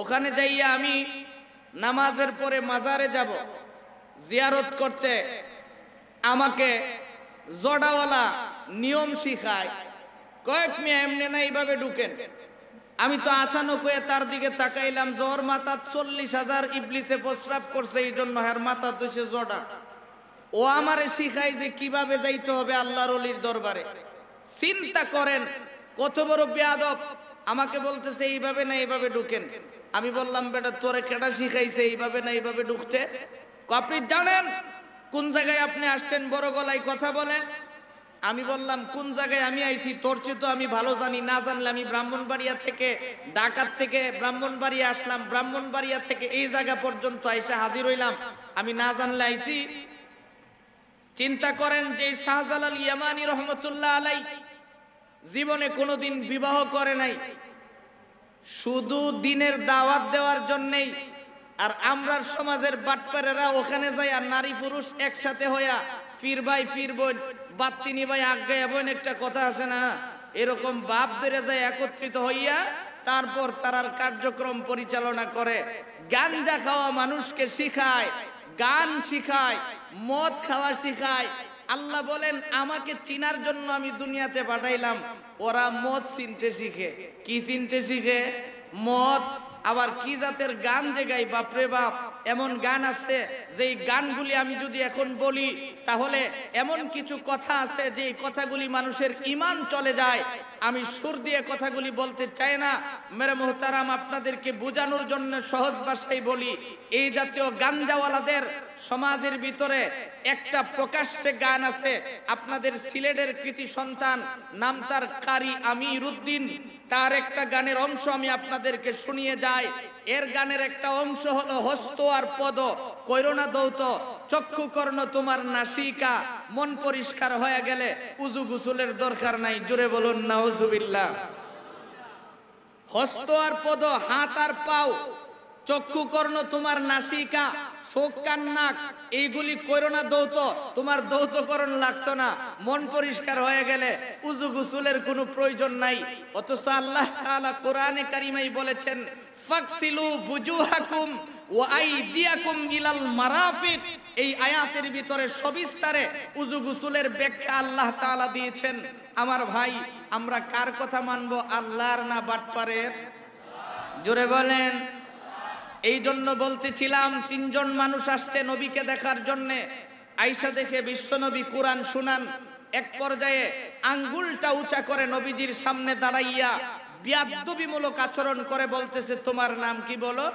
ওখানে যাইয়া আমি নামাজের পরে মাজারে যাব জিয়ারত করতে আমাকে জড়াওয়ালা নিয়ম শিখায় কয়েক মেয়ে এমনি না এইভাবে ঢুকেন আমি তো আচানক হয়ে তার দিকে তাকাইলাম জ্বর মাথা চল্লিশ হাজার ইবলিসে প্রস্রাব করছে এই জন্য হ্যার মাথা তো সে জড়া ও আমারে শিখাই যে কিভাবে যাইতে হবে আল্লাহর অলির দরবারে চিন্তা করেন কত বড় বেয়াদব আমাকে বলতেছে এইভাবে না এইভাবে ঢুকেন আমি বললাম বেটা তোরে কেটা শিখাইছে এইভাবে না এইভাবে ঢুকতে আপনি জানেন কোন জায়গায় আপনি আসছেন বড় গলায় কথা বলেন আমি বললাম কোন জায়গায় আমি আইছি তোর চেয়ে তো আমি ভালো জানি না জানলে আমি ব্রাহ্মণবাড়িয়া থেকে ডাকাত থেকে ব্রাহ্মণবাড়িয়া আসলাম ব্রাহ্মণবাড়িয়া থেকে এই জায়গা পর্যন্ত আইসে হাজির হইলাম আমি না জানলে আইছি চিন্তা করেন যে শাহজালাল ইয়ামানি রহমতুল্লাহ আলাই জীবনে কোনোদিন বিবাহ করে নাই শুধু দিনের দাওয়াত দেওয়ার জন্যেই আর আমরার সমাজের বাটপারেরা ওখানে যায় আর নারী পুরুষ একসাথে হইয়া ফিরবাই ফিরবো বাত্তি ভাই আজ্ঞা এমন একটা কথা আছে না এরকম বাপ ধরে যায় একত্রিত হইয়া তারপর তারার কার্যক্রম পরিচালনা করে গাঞ্জা খাওয়া মানুষকে শিখায় গান শিখায় মদ খাওয়া শিখায় আল্লাহ বলেন আমাকে চিনার জন্য আমি দুনিয়াতে পাঠাইলাম ওরা মদ চিনতে শিখে কি চিনতে শিখে মদ আবার কি জাতের গান যে গাই বাপরে বাপ এমন গান আছে যেই গানগুলি আমি যদি এখন বলি তাহলে এমন কিছু কথা আছে যেই কথাগুলি মানুষের ইমান চলে যায় আমি সুর দিয়ে কথাগুলি বলতে চাই না মেরে মোহতারাম আপনাদেরকে বোঝানোর জন্য সহজ ভাষায় বলি এই জাতীয় গাঞ্জাওয়ালাদের সমাজের ভিতরে একটা প্রকাশ্যে গান আছে আপনাদের সিলেটের কৃতি সন্তান নাম তার কারি আমির উদ্দিন তার একটা গানের অংশ আমি আপনাদেরকে শুনিয়ে যাই এর গানের একটা অংশ হলো হস্ত আর পদ কৈরনা দৌত চক্ষু কর্ণ তোমার নাসিকা মন পরিষ্কার হয়ে গেলে উজু গুসুলের দরকার নাই জুড়ে বলুন নাউজুবিল্লাহ হস্ত আর পদ হাত আর পাও চক্ষু কর্ণ তোমার নাসিকা চোখ কান নাক এইগুলি করোনা দৌত তোমার দৌতকরণ লাগতো না মন পরিষ্কার হয়ে গেলে উজু গুসুলের কোনো প্রয়োজন নাই অথচ আল্লাহ তাআলা কোরআনে কারিমাই বলেছেন ফাকসিলু ফুজুহাকুম ওয়া আইদিয়াকুম ইলাল মারাফিক এই আয়াতের ভিতরে সবিস্তারে উজু গুসুলের ব্যাখ্যা আল্লাহ তাআলা দিয়েছেন আমার ভাই আমরা কার কথা মানব আল্লাহর না বাটপারের জোরে বলেন এই জন্য বলতেছিলাম তিনজন মানুষ আসছে নবীকে দেখার জন্যে আইসা দেখে বিশ্বনবী কোরআন শুনান এক পর্যায়ে আঙ্গুলটা উঁচা করে নবীজির সামনে দাঁড়াইয়া বিয়াদবিমূলক আচরণ করে বলতেছে তোমার নাম কি বলো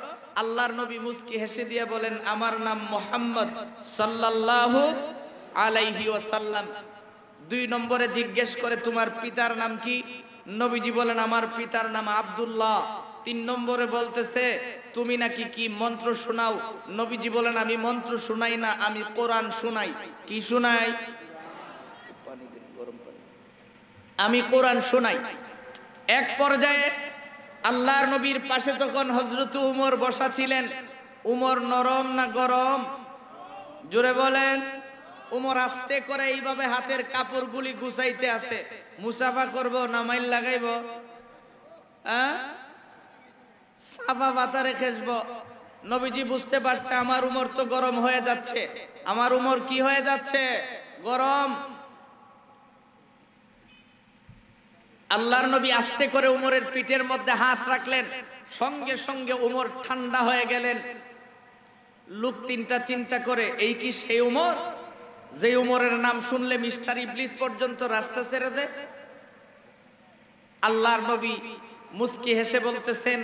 আল্লাহর নবী মুস্কি হেসে দিয়ে বলেন আমার নাম মোহাম্মদ সাল্লাহ আলাইহি ও সাল্লাম দুই নম্বরে জিজ্ঞেস করে তোমার পিতার নাম কি নবীজি বলেন আমার পিতার নাম আবদুল্লাহ তিন নম্বরে বলতেছে তুমি নাকি কি মন্ত্র শোনাও নবীজি বলেন আমি মন্ত্র শোনাই না আমি কোরআন শোনাই কি শোনাই আমি কোরআন শোনাই এক পর্যায়ে আল্লাহর নবীর পাশে তখন হজরত উমর বসা ছিলেন উমর নরম না গরম জুড়ে বলেন উমর আস্তে করে এইভাবে হাতের কাপড়গুলি গুছাইতে আছে মুসাফা করব না মাইল লাগাইব হ্যাঁ? সাফা বাতারে রেখে নবীজি বুঝতে পারছে আমার উমর তো গরম হয়ে যাচ্ছে আমার উমর কি হয়ে যাচ্ছে গরম আল্লাহর নবী আস্তে করে উমরের পিঠের মধ্যে হাত রাখলেন সঙ্গে সঙ্গে উমর ঠান্ডা হয়ে গেলেন লোক তিনটা চিন্তা করে এই কি সেই উমর যে উমরের নাম শুনলে মিস্টার ইবলিস পর্যন্ত রাস্তা ছেড়ে দেয় আল্লাহর নবী মুস্কি হেসে বলতেছেন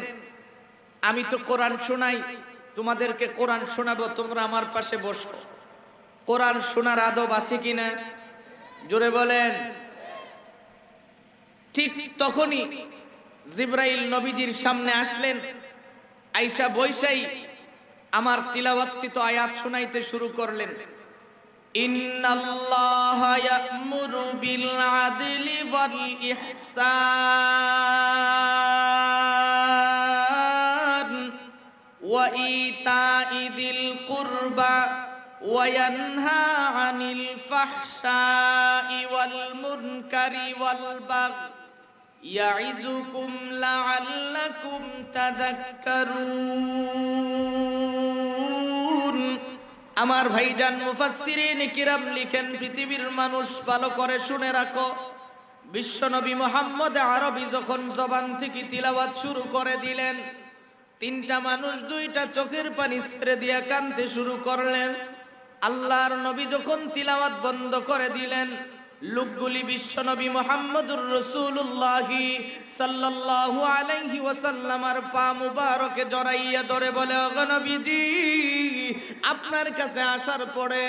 আমি তো কোরআন শোনাই তোমাদেরকে কোরআন শোনাবো তোমরা আমার পাশে বসো কোরআন শোনার আদব আছে কিনা জোরে বলেন ঠিক তখনই জিব্রাইল নবীজির সামনে আসলেন আইসা বৈশাই আমার তিলাবাতকৃত আয়াত শুনাইতে শুরু করলেন ইন্নাল্লাহা ইয়া'মুরু বিল আদলি ওয়াল ইহসান ওয়া ইতাই দিল কুরবা وينهى عن الفحشاء والمنكر والبغي يعظكم لعلكم تذكرون আমার ভাইজান মুফাসসিরিন কিরাম লিখেন পৃথিবীর মানুষ ভালো করে শুনে রাখো বিশ্বনবী মোহাম্মদ আরবি যখন জবান থেকে তিলাওয়াত শুরু করে দিলেন তিনটা মানুষ দুইটা চোখের পানি স্প্রে দিয়ে কানতে শুরু করলেন আল্লাহর নবী যখন তিলাওয়াত বন্ধ করে দিলেন লোকগুলি বিশ্বনবী মোহাম্মদুর রসুল্লাহি সাল্লাল্লাহু আলহি ওয়াসাল্লামার পা মুবারকে জড়াইয়া ধরে বলে অগনবীজি আপনার কাছে আসার পরে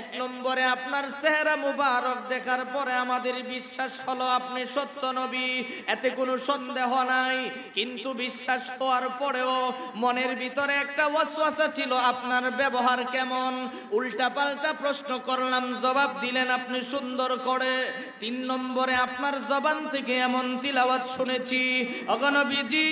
এক নম্বরে আপনার চেহারা মুবারক দেখার পরে আমাদের বিশ্বাস হলো আপনি সত্য নবী এতে কোনো সন্দেহ নাই কিন্তু বিশ্বাস হওয়ার পরেও মনের ভিতরে একটা ওয়াসওয়াসা ছিল আপনার ব্যবহার কেমন উল্টাপাল্টা প্রশ্ন করলাম জবাব দিলেন আপনি সুন্দর করে তিন নম্বরে আপনার জবান থেকে এমন তিলাওয়াত শুনেছি অগণবিজি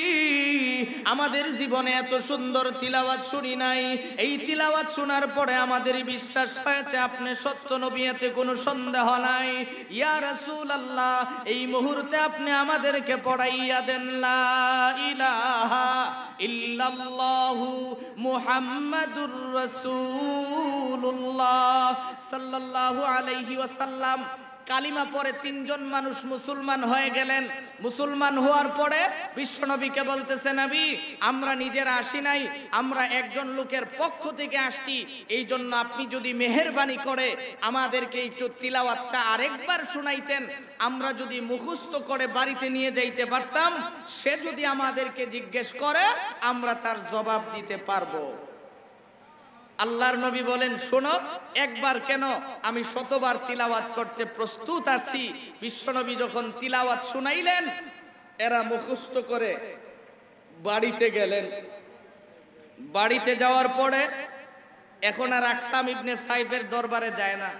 আমাদের জীবনে এত সুন্দর তিলাওয়াত শুনি নাই এই তিলাওয়াত শোনার পরে আমাদের বিশ্বাস হয়েছে আপনি সত্য নবীতে কোনো সন্দেহ নাই ইয়া রাসূল আল্লাহ এই মুহূর্তে আপনি আমাদেরকে পড়াইয়া দেন লা ইলাহা ইল্লাল্লাহু মুহাম্মাদুর সাল্লাল্লাহু আলাইহি ওয়াসাল্লাম কালিমা পরে তিনজন মানুষ মুসলমান হয়ে গেলেন মুসলমান হওয়ার পরে বিশ্বনবীকে বলতেছে নবী আমরা নিজেরা আসি নাই আমরা একজন লোকের পক্ষ থেকে আসছি এই জন্য আপনি যদি মেহরবানি করে আমাদেরকে একটু তিলাওয়াতটা আরেকবার শুনাইতেন আমরা যদি মুখস্থ করে বাড়িতে নিয়ে যাইতে পারতাম সে যদি আমাদেরকে জিজ্ঞেস করে আমরা তার জবাব দিতে পারবো আল্লাহর নবী বলেন শোনো একবার কেন আমি শতবার তিলাওয়াত করতে প্রস্তুত আছি বিশ্বনবী যখন তিলাওয়াত শুনাইলেন এরা মুখস্থ করে বাড়িতে গেলেন বাড়িতে যাওয়ার পরে এখন আর আকসাম ইবনে সাইফের দরবারে যায় না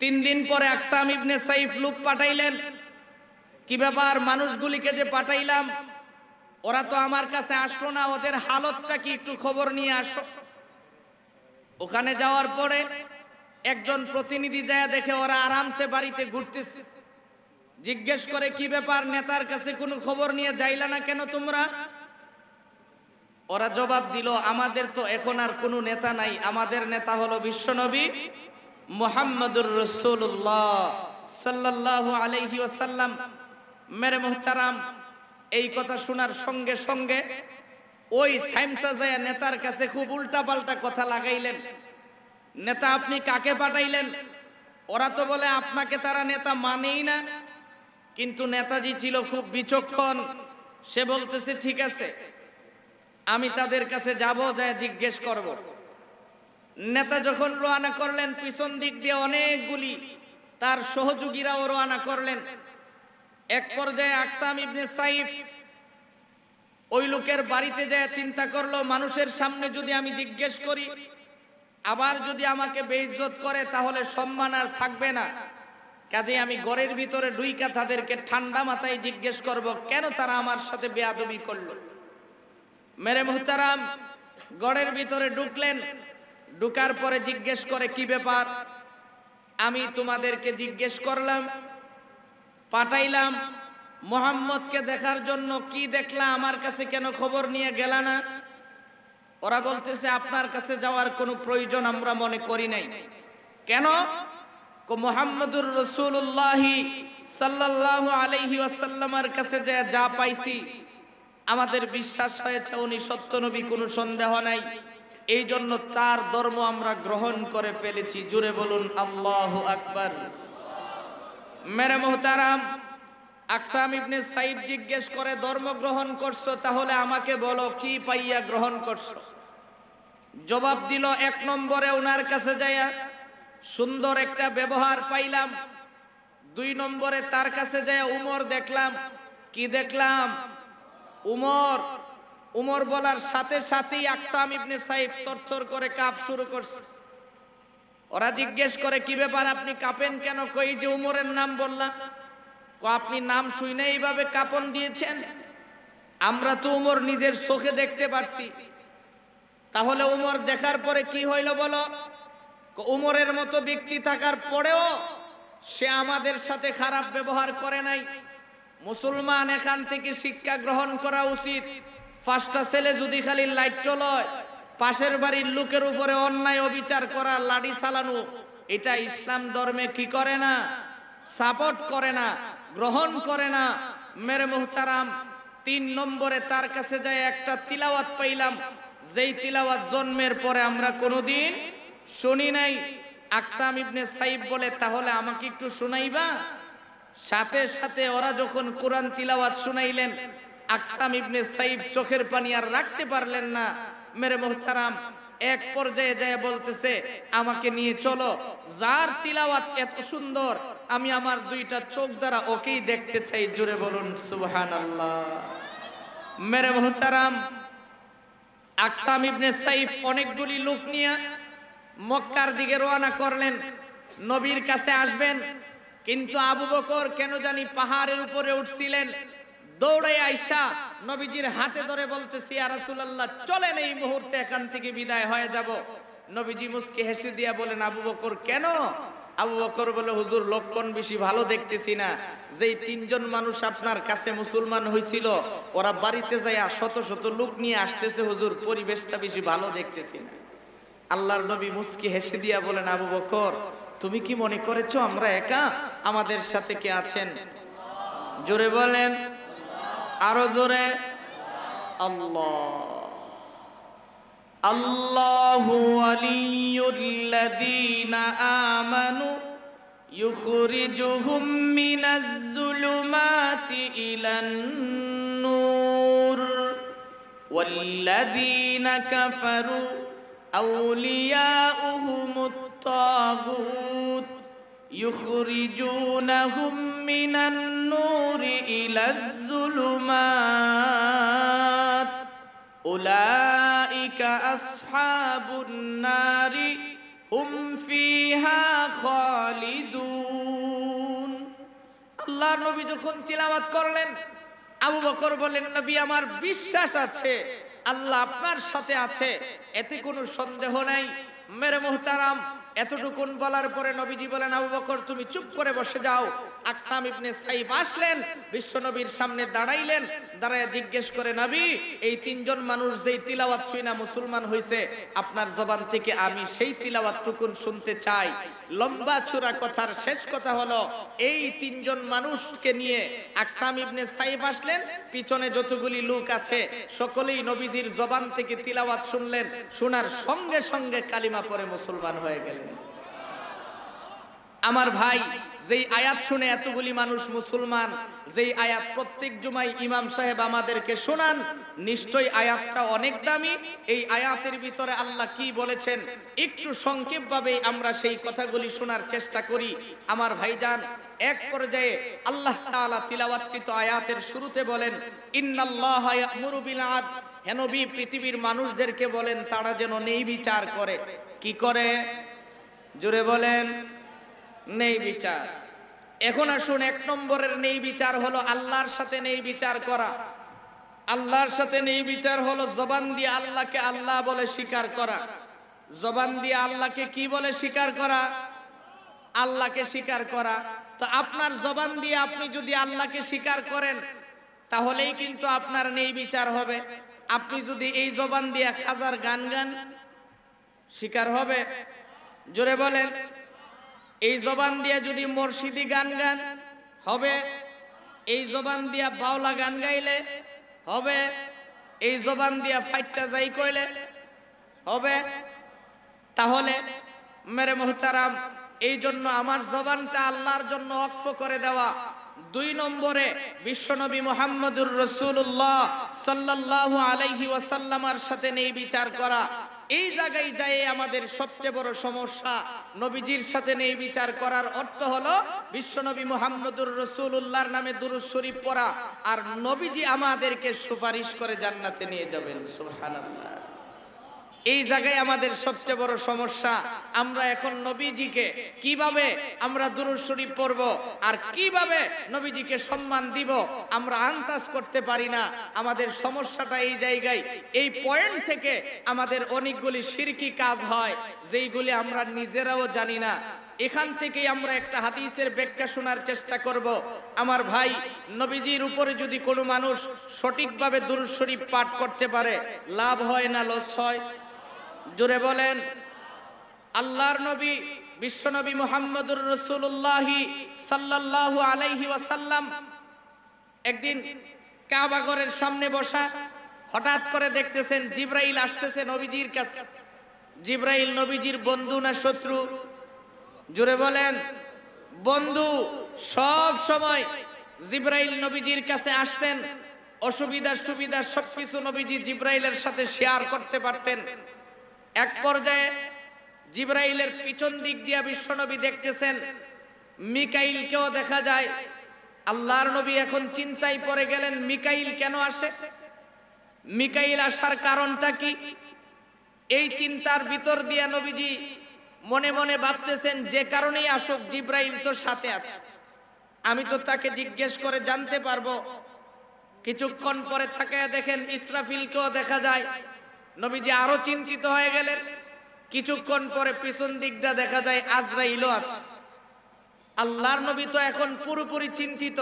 তিন দিন পরে আকসাম ইবনে সাইফ লুক পাঠাইলেন কি ব্যাপার মানুষগুলিকে যে পাঠাইলাম ওরা তো আমার কাছে আসলো না ওদের হালতটা কি একটু খবর নিয়ে আসো ওখানে যাওয়ার পরে একজন প্রতিনিধি যায় দেখে ওরা আরামসে বাড়িতে ঘুরতেছে জিজ্ঞেস করে কি ব্যাপার নেতার কাছে কোনো খবর নিয়ে যাইলা না কেন তোমরা ওরা জবাব দিল আমাদের তো এখন আর কোনো নেতা নাই আমাদের নেতা হলো বিশ্বনবী মোহাম্মদুর রসুল্লাহ সাল্লাহ আলাইহি ওসাল্লাম মেরে মোহতারাম এই কথা শোনার সঙ্গে সঙ্গে ওই সাইমসা জায়া নেতার কাছে খুব উল্টা পাল্টা কথা লাগাইলেন নেতা আপনি কাকে পাঠাইলেন ওরা তো বলে আপনাকে তারা নেতা মানেই না কিন্তু নেতাজি ছিল খুব বিচক্ষণ সে বলতেছে ঠিক আছে আমি তাদের কাছে যাব যা জিজ্ঞেস করব নেতা যখন রোয়ানা করলেন পিছন দিক দিয়ে অনেকগুলি তার সহযোগীরাও রোয়ানা করলেন এক পর্যায়ে আকসাম ইবনে সাইফ ওই লোকের বাড়িতে যায় চিন্তা করলো মানুষের সামনে যদি আমি জিজ্ঞেস করি আবার যদি আমাকে বেইজ্জত করে তাহলে সম্মান আর থাকবে না কাজে আমি গরের ভিতরে ডুইকা তাদেরকে ঠান্ডা মাথায় জিজ্ঞেস করব কেন তারা আমার সাথে বেয়াদবি করল মেরে মোহতারাম গড়ের ভিতরে ঢুকলেন ঢুকার পরে জিজ্ঞেস করে কি ব্যাপার আমি তোমাদেরকে জিজ্ঞেস করলাম পাঠাইলাম মোহাম্মদকে দেখার জন্য কি দেখলা আমার কাছে কেন খবর নিয়ে গেলা না ওরা বলতেছে আপনার কাছে যাওয়ার কোনো প্রয়োজন আমরা মনে করি নাই কেন মোহাম্মদুর রসুল্লাহি সাল্লাহ আলহি আসাল্লামার কাছে যে যা পাইছি আমাদের বিশ্বাস হয়েছে উনি সত্য নবী কোনো সন্দেহ নাই এই জন্য তার ধর্ম আমরা গ্রহণ করে ফেলেছি জুড়ে বলুন আল্লাহ আকবার মেরে মোহতারাম আকসাম ইবনে সাইব জিজ্ঞেস করে ধর্ম গ্রহণ করছো তাহলে আমাকে বলো কি পাইয়া গ্রহণ করছো জবাব দিল এক নম্বরে ওনার কাছে যাইয়া সুন্দর একটা ব্যবহার পাইলাম দুই নম্বরে তার কাছে যাইয়া উমর দেখলাম কি দেখলাম উমর উমর বলার সাথে সাথেই আকসাম ইবনে সাইফ তরতর করে কাপ শুরু করছে ওরা জিজ্ঞেস করে কি ব্যাপার আপনি কাঁপেন কেন কই যে উমরের নাম বললাম আপনি নাম শুনে এইভাবে কাপন দিয়েছেন আমরা তো উমর নিজের চোখে দেখতে পারছি তাহলে উমর দেখার পরে কি হইল বলো উমরের মতো ব্যক্তি থাকার পরেও সে আমাদের সাথে খারাপ ব্যবহার করে নাই মুসলমান এখান থেকে শিক্ষা গ্রহণ করা উচিত ফার্স্টা ছেলে যদি খালি লাইট লয় পাশের বাড়ির লোকের উপরে অন্যায় অবিচার করা লাড়ি চালানো এটা ইসলাম ধর্মে কি করে না সাপোর্ট করে না গ্রহণ করে না মেরে মোহতারাম তিন নম্বরে তার কাছে যায় একটা তিলাওয়াত পাইলাম যেই তিলাওয়াত জন্মের পরে আমরা কোনোদিন শুনি নাই আকসাম ইবনে সাইব বলে তাহলে আমাকে একটু শুনাইবা সাথে সাথে ওরা যখন কোরআন তিলাওয়াত শুনাইলেন আকসাম ইবনে সাইব চোখের পানি আর রাখতে পারলেন না মেরে মোহতারাম এক পর্যায়ে যায় বলতেছে আমাকে নিয়ে চলো যার তিলাওয়াত এত সুন্দর আমি আমার দুইটা চোখ দ্বারা ওকেই দেখতে চাই জুড়ে বলুন সুবহান আল্লাহ মেরে মোহতারাম আকসাম ইবনে সাইফ অনেকগুলি লোক নিয়ে মক্কার দিকে রওনা করলেন নবীর কাছে আসবেন কিন্তু আবু বকর কেন জানি পাহাড়ের উপরে উঠছিলেন দৌড়ে আইসা নবীজির হাতে ধরে বলতেছি আর রাসূলুল্লাহ চলেন এই মুহূর্তে এখান থেকে বিদায় হয়ে যাব নবীজি মুসকে হেসে দিয়া বলেন আবু বকর কেন আবু বকর বলে হুজুর লক্ষণ বেশি ভালো দেখতেছি না যেই তিনজন মানুষ আপনার কাছে মুসলমান হয়েছিল ওরা বাড়িতে যাইয়া শত শত লোক নিয়ে আসতেছে হুজুর পরিবেশটা বেশি ভালো দেখতেছি না আল্লাহর নবী মুসকি হেসে দিয়া বলেন আবু বকর তুমি কি মনে করেছো আমরা একা আমাদের সাথে কে আছেন জোরে বলেন আরো الله الله ولي الذين آمنوا يخرجهم من الظلمات إلى النور والذين كفروا أولياؤهم الطاغوت يخرجونهم من النور إلى الظلمات أولئك أصحاب النار هم فيها خالدون الله نبي যখন তিলাওয়াত করলেন আবু বকর বলেন নবী আমার বিশ্বাস আছে আল্লাহ আপনার সাথে আছে এতে কোনো সন্দেহ নাই মেরে মোহতারাম এতটুকুন বলার পরে নবীজি বলেন আবু বকর তুমি চুপ করে বসে যাও আকসাম ইবনে সাইফ আসলেন বিশ্ব নবীর সামনে দাঁড়াইলেন দাঁড়ায় জিজ্ঞেস করে নবী এই তিনজন মানুষ যেই তিলাওয়াত শুই না মুসলমান হইছে আপনার জবান থেকে আমি সেই তিলাওয়াত টুকুন শুনতে চাই লম্বা চূড়া কথার শেষ কথা হলো এই তিনজন মানুষকে নিয়ে আকসাম ইবনে সাইফ আসলেন পিছনে যতগুলি লোক আছে সকলেই নবীজির জবান থেকে তিলাওয়াত শুনলেন শোনার সঙ্গে সঙ্গে কালিমা পরে মুসলমান হয়ে গেলেন আমার ভাই যেই আয়াত শুনে এতগুলি মানুষ মুসলমান যেই আয়াত প্রত্যেক জুমাই ইমাম সাহেব আমাদেরকে শোনান নিশ্চয়ই আয়াতটা অনেক দামি এই আয়াতের ভিতরে আল্লাহ কি বলেছেন একটু ভাবে আমরা সেই কথাগুলি শোনার চেষ্টা করি আমার ভাইজান এক পর্যায়ে আল্লাহ তাআলা তিলাওয়াতকৃত আয়াতের শুরুতে বলেন ইন্নাল্লাহ ইয়া'মুরু বিল আদ হে নবী পৃথিবীর মানুষদেরকে বলেন তারা যেন নেই বিচার করে কি করে জোরে বলেন নেই বিচার এখন আসুন এক নম্বরের নেই বিচার হলো আল্লাহর সাথে নেই বিচার করা আল্লাহর সাথে নেই বিচার হলো জবান দিয়ে আল্লাহকে আল্লাহ বলে স্বীকার করা জবান দিয়ে আল্লাহকে কি বলে স্বীকার করা আল্লাহকে স্বীকার করা তো আপনার জবান দিয়ে আপনি যদি আল্লাহকে স্বীকার করেন তাহলেই কিন্তু আপনার নেই বিচার হবে আপনি যদি এই জবান দিয়ে হাজার গান গান স্বীকার হবে জোরে বলেন এই জবান দিয়ে যদি মুর্শিদি গান গান হবে এই জবান দিয়া বাউলা গান গাইলে হবে এই জবান দিয়া ফাইটটা যাই কইলে হবে তাহলে মেরে মোহতারাম এই জন্য আমার জবানটা আল্লাহর জন্য অক্ষ করে দেওয়া দুই নম্বরে বিশ্বনবী মোহাম্মদুর রসুল্লাহ সাল্লাহ আলাইহি ওয়াসাল্লামার সাথে নেই বিচার করা এই জায়গায় যায় আমাদের সবচেয়ে বড় সমস্যা নবীজির সাথে নেই বিচার করার অর্থ হলো বিশ্বনবী মোহাম্মদুর রসুল্লাহর নামে দুরুজ শরীফ পড়া আর নবীজি আমাদেরকে সুপারিশ করে জান্নাতে নিয়ে যাবেন আল্লাহ এই জায়গায় আমাদের সবচেয়ে বড় সমস্যা আমরা এখন নবীজিকে কিভাবে আমরা দুরুদ শরীফ পড়ব আর কিভাবে নবীজিকে সম্মান দিব আমরা আন্দাজ করতে পারি না আমাদের সমস্যাটা এই জায়গায় এই পয়েন্ট থেকে আমাদের অনেকগুলি শিরকি কাজ হয় যেইগুলি আমরা নিজেরাও জানি না এখান থেকেই আমরা একটা হাদিসের ব্যাখ্যা শোনার চেষ্টা করব আমার ভাই নবীজির উপরে যদি কোনো মানুষ সঠিকভাবে দুরুদ শরীফ পাঠ করতে পারে লাভ হয় না লস হয় জোরে বলেন আল্লাহর নবী বিশ্বনবী মোহাম্মদুর রসুল্লাহি সাল্লাল্লাহু আলাইহি ওয়াসাল্লাম একদিন কাবাগরের সামনে বসা হঠাৎ করে দেখতেছেন জিব্রাইল আসতেছে নবীজির কাছে জিব্রাইল নবীজির বন্ধু না শত্রু জুড়ে বলেন বন্ধু সব সময় জিব্রাইল নবীজির কাছে আসতেন অসুবিধা সুবিধা সবকিছু নবীজি জিব্রাইলের সাথে শেয়ার করতে পারতেন এক পর্যায়ে জিব্রাইলের পিছন দিক দিয়া বিশ্বনবী দেখতেছেন মিকাইলকেও দেখা যায় আল্লাহর নবী এখন চিন্তায় পড়ে গেলেন মিকাইল কেন আসে মিকাইল আসার কারণটা কি এই চিন্তার ভিতর দিয়া নবীজি মনে মনে ভাবতেছেন যে কারণেই আসুক জিব্রাইল তো সাথে আছে আমি তো তাকে জিজ্ঞেস করে জানতে পারবো কিছুক্ষণ পরে থাকে দেখেন ইসরাফিলকেও দেখা যায় নবীজি আরো চিন্তিত হয়ে গেলেন কিছুক্ষণ পরে পিছন দিকটা দেখা যায় আজরাইলও আছে আল্লাহর নবী তো এখন পুরোপুরি চিন্তিত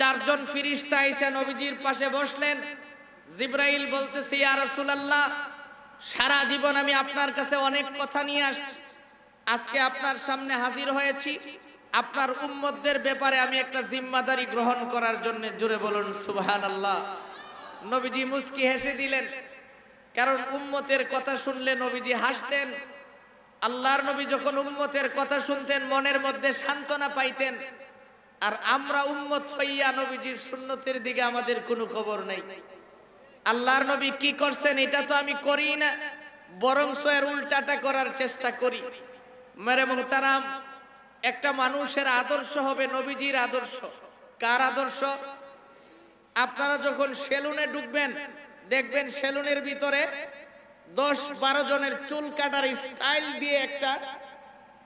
চারজন ফিরিস্তা এসে নবীজির পাশে বসলেন জিব্রাইল বলতেছি আর সারা জীবন আমি আপনার কাছে অনেক কথা নিয়ে আসছি আজকে আপনার সামনে হাজির হয়েছি আপনার উম্মতদের ব্যাপারে আমি একটা জিম্মাদারি গ্রহণ করার জন্য জুড়ে বলুন সুবহানাল্লাহ নবীজি মুস্কি হেসে দিলেন কারণ উম্মতের কথা শুনলে নবীজি হাসতেন আল্লাহর নবী যখন উম্মতের কথা শুনতেন মনের মধ্যে সান্ত্বনা পাইতেন আর আমরা উম্মত হইয়া নবীজির সুন্নতের দিকে আমাদের কোনো খবর নাই আল্লাহর নবী কি করছেন এটা তো আমি করি না বরং সয়ের উল্টাটা করার চেষ্টা করি মেরে মোহতারাম একটা মানুষের আদর্শ হবে নবীজির আদর্শ কার আদর্শ আপনারা যখন সেলুনে ঢুকবেন দেখবেন সেলুনের ভিতরে দশ বারো জনের চুল কাটার স্টাইল দিয়ে একটা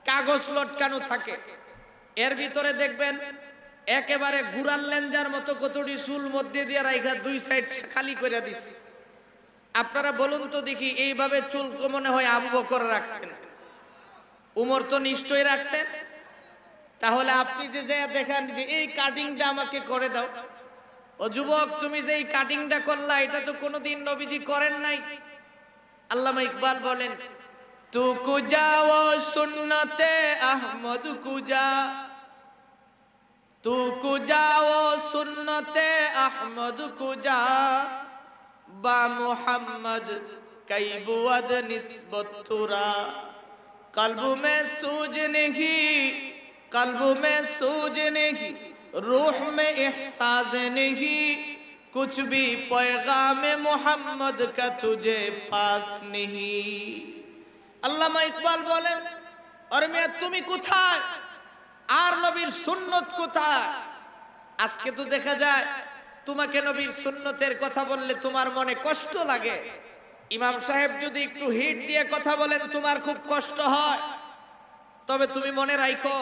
কাগজ লটকানো থাকে এর ভিতরে দেখবেন একেবারে গুড়াল লেঞ্জার মতো কতটি চুল মধ্যে দিয়ে রাইখা দুই সাইড খালি করে দিছে আপনারা বলুন তো দেখি এইভাবে চুল মনে হয় আবু বকর রাখছেন উমর তো নিশ্চয়ই রাখছেন তাহলে আপনি যে যা দেখেন যে এই কাটিংটা আমাকে করে দাও ও যুবক তুমি যে কাটিংটা করলা এটা তো কোনোদিন নবীজি করেন নাই আল্লামা ইকবাল বলেন তু কুজা ও সুন্নতে আহমদ কুজা তু কুজা ও সুন্নতে আহমদ কুজা বা মুহাম্মদ কাইবুয়াদ নিসবত তুরা কলবু মে সুজ নেহি কলবু মে সুজ নেহি रूह में एहसास नहीं कुछ भी पैगाम मोहम्मद का तुझे पास नहीं আল্লামা ইকবাল বলেন আরে মিয়া তুমি কোথায় আর নবীর সুন্নত কোথায় আজকে তো দেখা যায় তোমাকে নবীর সুন্নতের কথা বললে তোমার মনে কষ্ট লাগে ইমাম সাহেব যদি একটু হিট দিয়ে কথা বলেন তোমার খুব কষ্ট হয় তবে তুমি মনে রাখো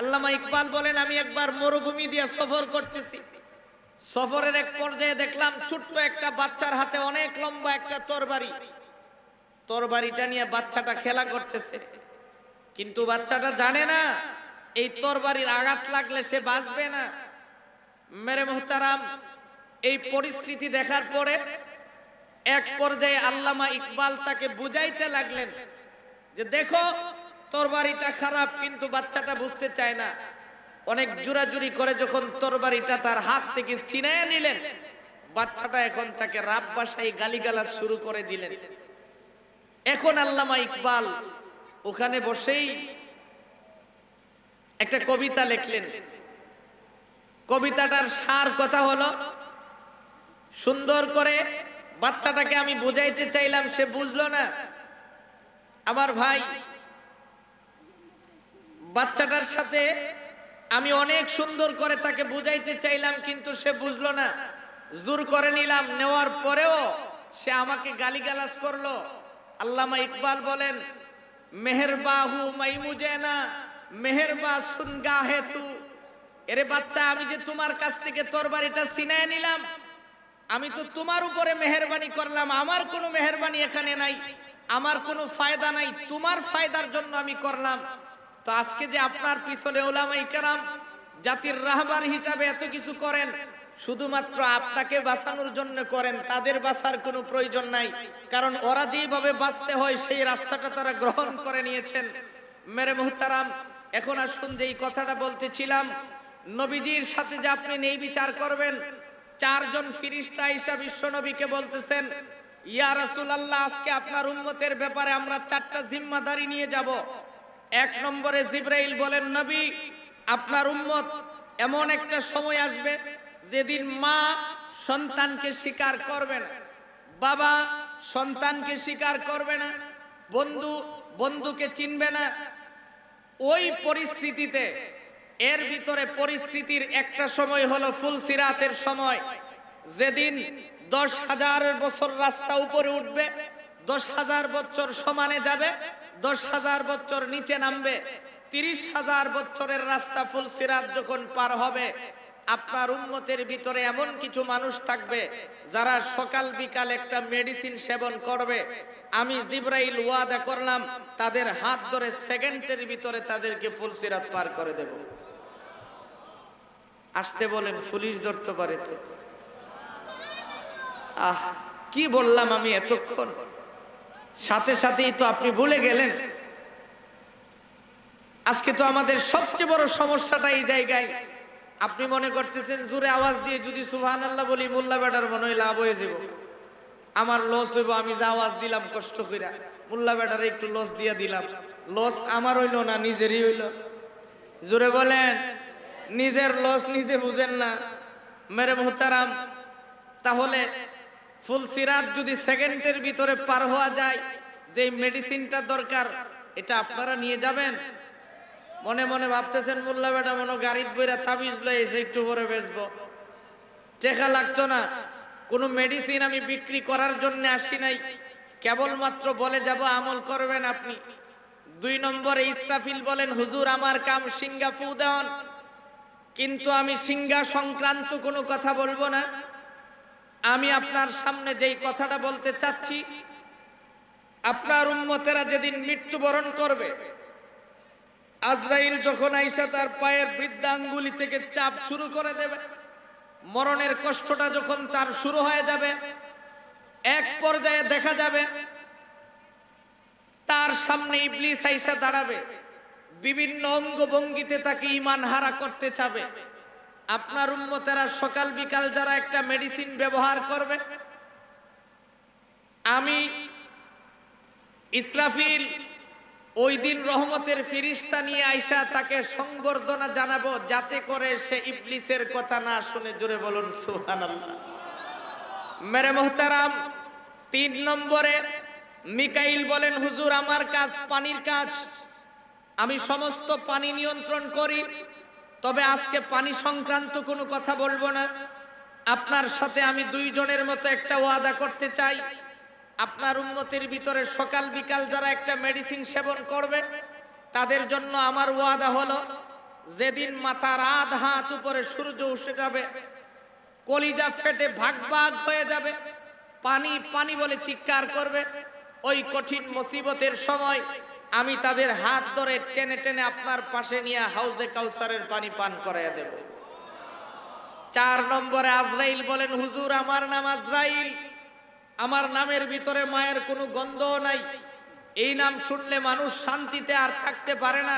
আল্লামা ইকবাল বলেন আমি একবার মরুভূমি দিয়ে সফর করতেছি সফরের এক পর্যায়ে দেখলাম ছোট্ট একটা বাচ্চার হাতে অনেক লম্বা একটা তরবারি তরবারিটা নিয়ে বাচ্চাটা খেলা করতেছে কিন্তু বাচ্চাটা জানে না এই তরবারির আঘাত লাগলে সে বাঁচবে না মেরে মোহতারাম এই পরিস্থিতি দেখার পরে এক পর্যায়ে আল্লামা ইকবাল তাকে বুঝাইতে লাগলেন যে দেখো তরবারিটা খারাপ কিন্তু বাচ্চাটা বুঝতে চায় না অনেক জোরাজুরি করে যখন তরবারিটা তার হাত থেকে ছিনায় নিলেন বাচ্চাটা এখন তাকে রাব বাসায় গালিগালাজ শুরু করে দিলেন এখন আল্লামা ইকবাল ওখানে বসেই একটা কবিতা লিখলেন কবিতাটার সার কথা হলো সুন্দর করে বাচ্চাটাকে আমি বুঝাইতে চাইলাম সে বুঝলো না আমার ভাই বাচ্চাটার সাথে আমি অনেক সুন্দর করে তাকে বুঝাইতে চাইলাম কিন্তু সে বুঝলো না জোর করে নিলাম নেওয়ার পরেও সে আমাকে গালিগালাজ করলো আল্লামা ইকবাল বলেন মেহেরবাহু মাই মুজে না মেহেরবা সুনগা হেতু এরে বাচ্চা আমি যে তোমার কাছ থেকে তোর বাড়িটা সিনায় নিলাম আমি তো তোমার উপরে মেহরবানি করলাম আমার কোনো মেহরবানি এখানে নাই আমার কোনো ফায়দা নাই তোমার ফায়দার জন্য আমি করলাম তো আজকে যে আপনার পিছনে ওলামাই কারাম জাতির রাহবার হিসাবে এত কিছু করেন শুধুমাত্র আপনাকে বাঁচানোর জন্য করেন তাদের বাঁচার কোনো প্রয়োজন নাই কারণ ওরা যেভাবে বাঁচতে হয় সেই রাস্তাটা তারা গ্রহণ করে নিয়েছেন মেরে মোহতারাম এখন আসুন যে এই কথাটা বলতেছিলাম নবীজির সাথে যে আপনি নেই বিচার করবেন চারজন ফিরিস্তা ঈশা বিশ্বনবীকে বলতেছেন ইয়া আল্লাহ আজকে আপনার উন্মতের ব্যাপারে আমরা চারটা জিম্মাদারি নিয়ে যাব এক নম্বরে জিব্রাইল বলেন নবী আপনার উম্মত এমন একটা সময় আসবে যেদিন মা সন্তানকে স্বীকার করবে না বাবা সন্তানকে স্বীকার করবে না বন্ধু বন্ধুকে চিনবে না ওই পরিস্থিতিতে এর ভিতরে পরিস্থিতির একটা সময় হলো ফুল সিরাতের সময় যেদিন দশ হাজার বছর রাস্তা উপরে উঠবে দশ হাজার বছর সমানে যাবে দশ হাজার বছর নিচে নামবে তিরিশ হাজার বছরের রাস্তা ফুল সিরাত যখন পার হবে আপনার উন্মতের ভিতরে এমন কিছু মানুষ থাকবে যারা সকাল বিকাল একটা মেডিসিন সেবন করবে আমি জিব্রাইল ওয়াদা করলাম তাদের হাত ধরে সেকেন্ডের ভিতরে তাদেরকে ফুল সিরাত পার করে দেব আসতে বলেন পুলিশ ধরতে পারে তো আহ কি বললাম আমি এতক্ষণ সাথে সাথেই তো আপনি ভুলে গেলেন আজকে তো আমাদের সবচেয়ে বড় সমস্যাটা এই জায়গায় আপনি মনে করতেছেন জোরে আওয়াজ দিয়ে যদি সুহান আল্লাহ বলি মোল্লা বেটার মনে হয় লাভ হয়ে যাব আমার লস হইব আমি যে আওয়াজ দিলাম কষ্ট কইরা মোল্লা বেটারে একটু লস দিয়ে দিলাম লস আমার হইল না নিজেরই হইল জোরে বলেন নিজের লস নিজে বুঝেন না মেরে মোহতারাম তাহলে ফুল সিরাপ যদি সেকেন্ডের ভিতরে পার হওয়া যায় যে মেডিসিনটা দরকার এটা আপনারা নিয়ে যাবেন মনে মনে ভাবতেছেন মোল্লা বেটা মনে গাড়িত বইরা তাবিজ লয়ে এসে একটু পরে বেচবো দেখা লাগতো না কোনো মেডিসিন আমি বিক্রি করার জন্য আসি নাই কেবলমাত্র বলে যাব আমল করবেন আপনি দুই নম্বরে ইসরাফিল বলেন হুজুর আমার কাম সিঙ্গাপুর দেন কিন্তু আমি সিঙ্গা সংক্রান্ত কোনো কথা বলবো না আমি আপনার সামনে যেই কথাটা বলতে চাচ্ছি আপনার উন্মতেরা যেদিন মৃত্যুবরণ করবে আজরাইল যখন আইসা তার পায়ের বৃদ্ধাঙ্গুলি থেকে চাপ শুরু করে দেবে মরণের কষ্টটা যখন তার শুরু হয়ে যাবে এক পর্যায়ে দেখা যাবে তার সামনে ইবলিস আইসা দাঁড়াবে বিভিন্ন অঙ্গ ভঙ্গিতে তাকে ইমান হারা করতে চাবে আপনার উন্মতেরা সকাল বিকাল যারা একটা মেডিসিন ব্যবহার করবে আমি ইসরাফিল ওই দিন রহমতের ফিরিস্তা নিয়ে আইসা তাকে সংবর্ধনা জানাবো যাতে করে সে ইবলিসের কথা না শুনে জুড়ে বলুন সুহান মেরে মোহতারাম তিন নম্বরে মিকাইল বলেন হুজুর আমার কাজ পানির কাজ আমি সমস্ত পানি নিয়ন্ত্রণ করি তবে আজকে পানি সংক্রান্ত কোনো কথা বলবো না আপনার সাথে আমি দুইজনের মতো একটা ওয়াদা করতে চাই আপনার উন্নতির ভিতরে সকাল বিকাল যারা একটা মেডিসিন সেবন করবে তাদের জন্য আমার ওয়াদা হলো যেদিন মাথার আধ হাত উপরে সূর্য উঠে যাবে কলিজা ফেটে ভাগ ভাগ হয়ে যাবে পানি পানি বলে চিৎকার করবে ওই কঠিন মুসিবতের সময় আমি তাদের হাত ধরে টেনে টেনে আপনার পাশে নিয়ে হাউজে কাউসারের পানি পান করাইয়া দেব চার নম্বরে আজরাইল বলেন হুজুর আমার নাম আজরাইল আমার নামের ভিতরে মায়ের কোনো গন্ধ নাই এই নাম শুনলে মানুষ শান্তিতে আর থাকতে পারে না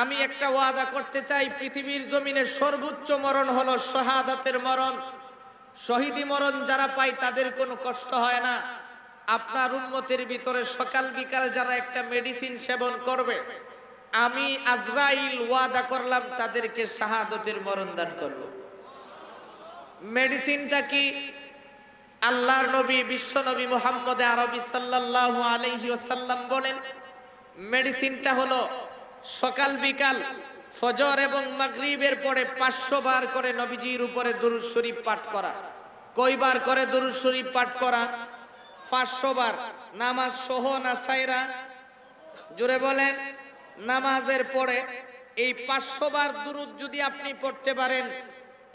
আমি একটা ওয়াদা করতে চাই পৃথিবীর জমিনে সর্বোচ্চ মরণ হল শহাদাতের মরণ শহীদি মরণ যারা পায় তাদের কোনো কষ্ট হয় না আপনার উন্মতির ভিতরে সকাল বিকাল যারা একটা মেডিসিন সেবন করবে আমি আজরাইল ওয়াদা করলাম তাদেরকে শাহাদতের মরণ দান করব মেডিসিনটা কি আল্লাহর নবী বিশ্ব নবী মোহাম্মদ আরবি সাল্লাহ আলহি ওসাল্লাম বলেন মেডিসিনটা হলো সকাল বিকাল ফজর এবং মাগরিবের পরে পাঁচশো বার করে নবীজির উপরে দুরুদ শরীফ পাঠ করা কয়বার করে দুরুদ শরীফ পাঠ করা পাঁচশোবার নামাজ সহ না সাইরা জুড়ে বলেন নামাজের পরে এই পাঁচশোবার দূরত যদি আপনি পড়তে পারেন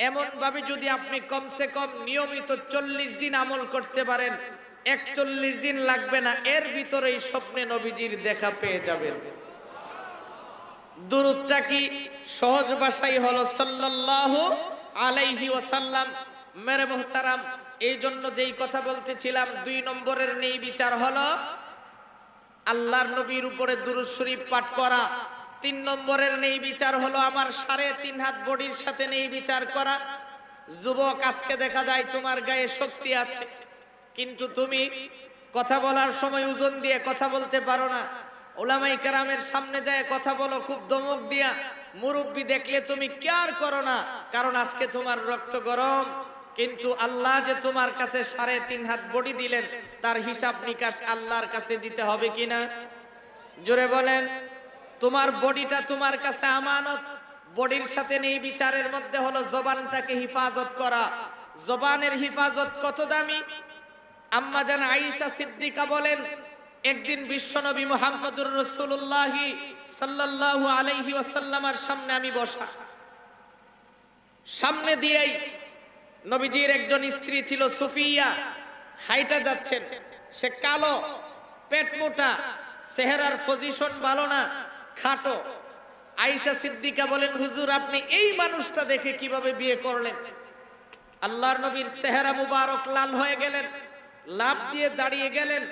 এমনভাবে যদি আপনি কমসে কম নিয়মিত চল্লিশ দিন আমল করতে পারেন একচল্লিশ দিন লাগবে না এর ভিতরে স্বপ্নে নবীজির দেখা পেয়ে যাবেন দূরতটা কি সহজ ভাষাই হলো সাল্লাহ আলাইহি ওয়াসাল্লাম মেরে মোহতারাম এই জন্য যেই কথা বলতেছিলাম দুই নম্বরের নেই বিচার হল আল্লাহর নবীর উপরে দুরুশরীফ শরীফ পাঠ করা তিন নম্বরের নেই বিচার হলো আমার সাড়ে তিন হাত বডির সাথে নেই বিচার করা যুবক আজকে দেখা যায় তোমার গায়ে শক্তি আছে কিন্তু তুমি কথা বলার সময় ওজন দিয়ে কথা বলতে পারো না ওলামাই কারামের সামনে যায় কথা বলো খুব দমক দিয়া মুরব্বী দেখলে তুমি কেয়ার করো না কারণ আজকে তোমার রক্ত গরম কিন্তু আল্লাহ যে তোমার কাছে সাড়ে তিন হাত বডি দিলেন তার হিসাব নিকাশ আল্লাহর কাছে দিতে হবে কিনা জোরে বলেন তোমার বডিটা তোমার কাছে আমানত বডির সাথে নেই বিচারের মধ্যে হলো জবানটাকে হিফাজত করা জবানের হিফাজত কত দামি আম্মা জান আয়েশা সিদ্দিকা বলেন একদিন বিশ্বনবী মোহাম্মদুর রসুল্লাহি সাল্লাহ আলহি ওয়াসাল্লামার সামনে আমি বসা সামনে দিয়েই নবীজির একজন স্ত্রী ছিল সুফিয়া হাইটা যাচ্ছেন সে কালো পেট মোটা চেহারার পজিশন ভালো না খাটো আয়েশা সিদ্দিকা বলেন হুজুর আপনি এই মানুষটা দেখে কিভাবে বিয়ে করলেন আল্লাহর নবীর চেহারা মুবারক লাল হয়ে গেলেন লাভ দিয়ে দাঁড়িয়ে গেলেন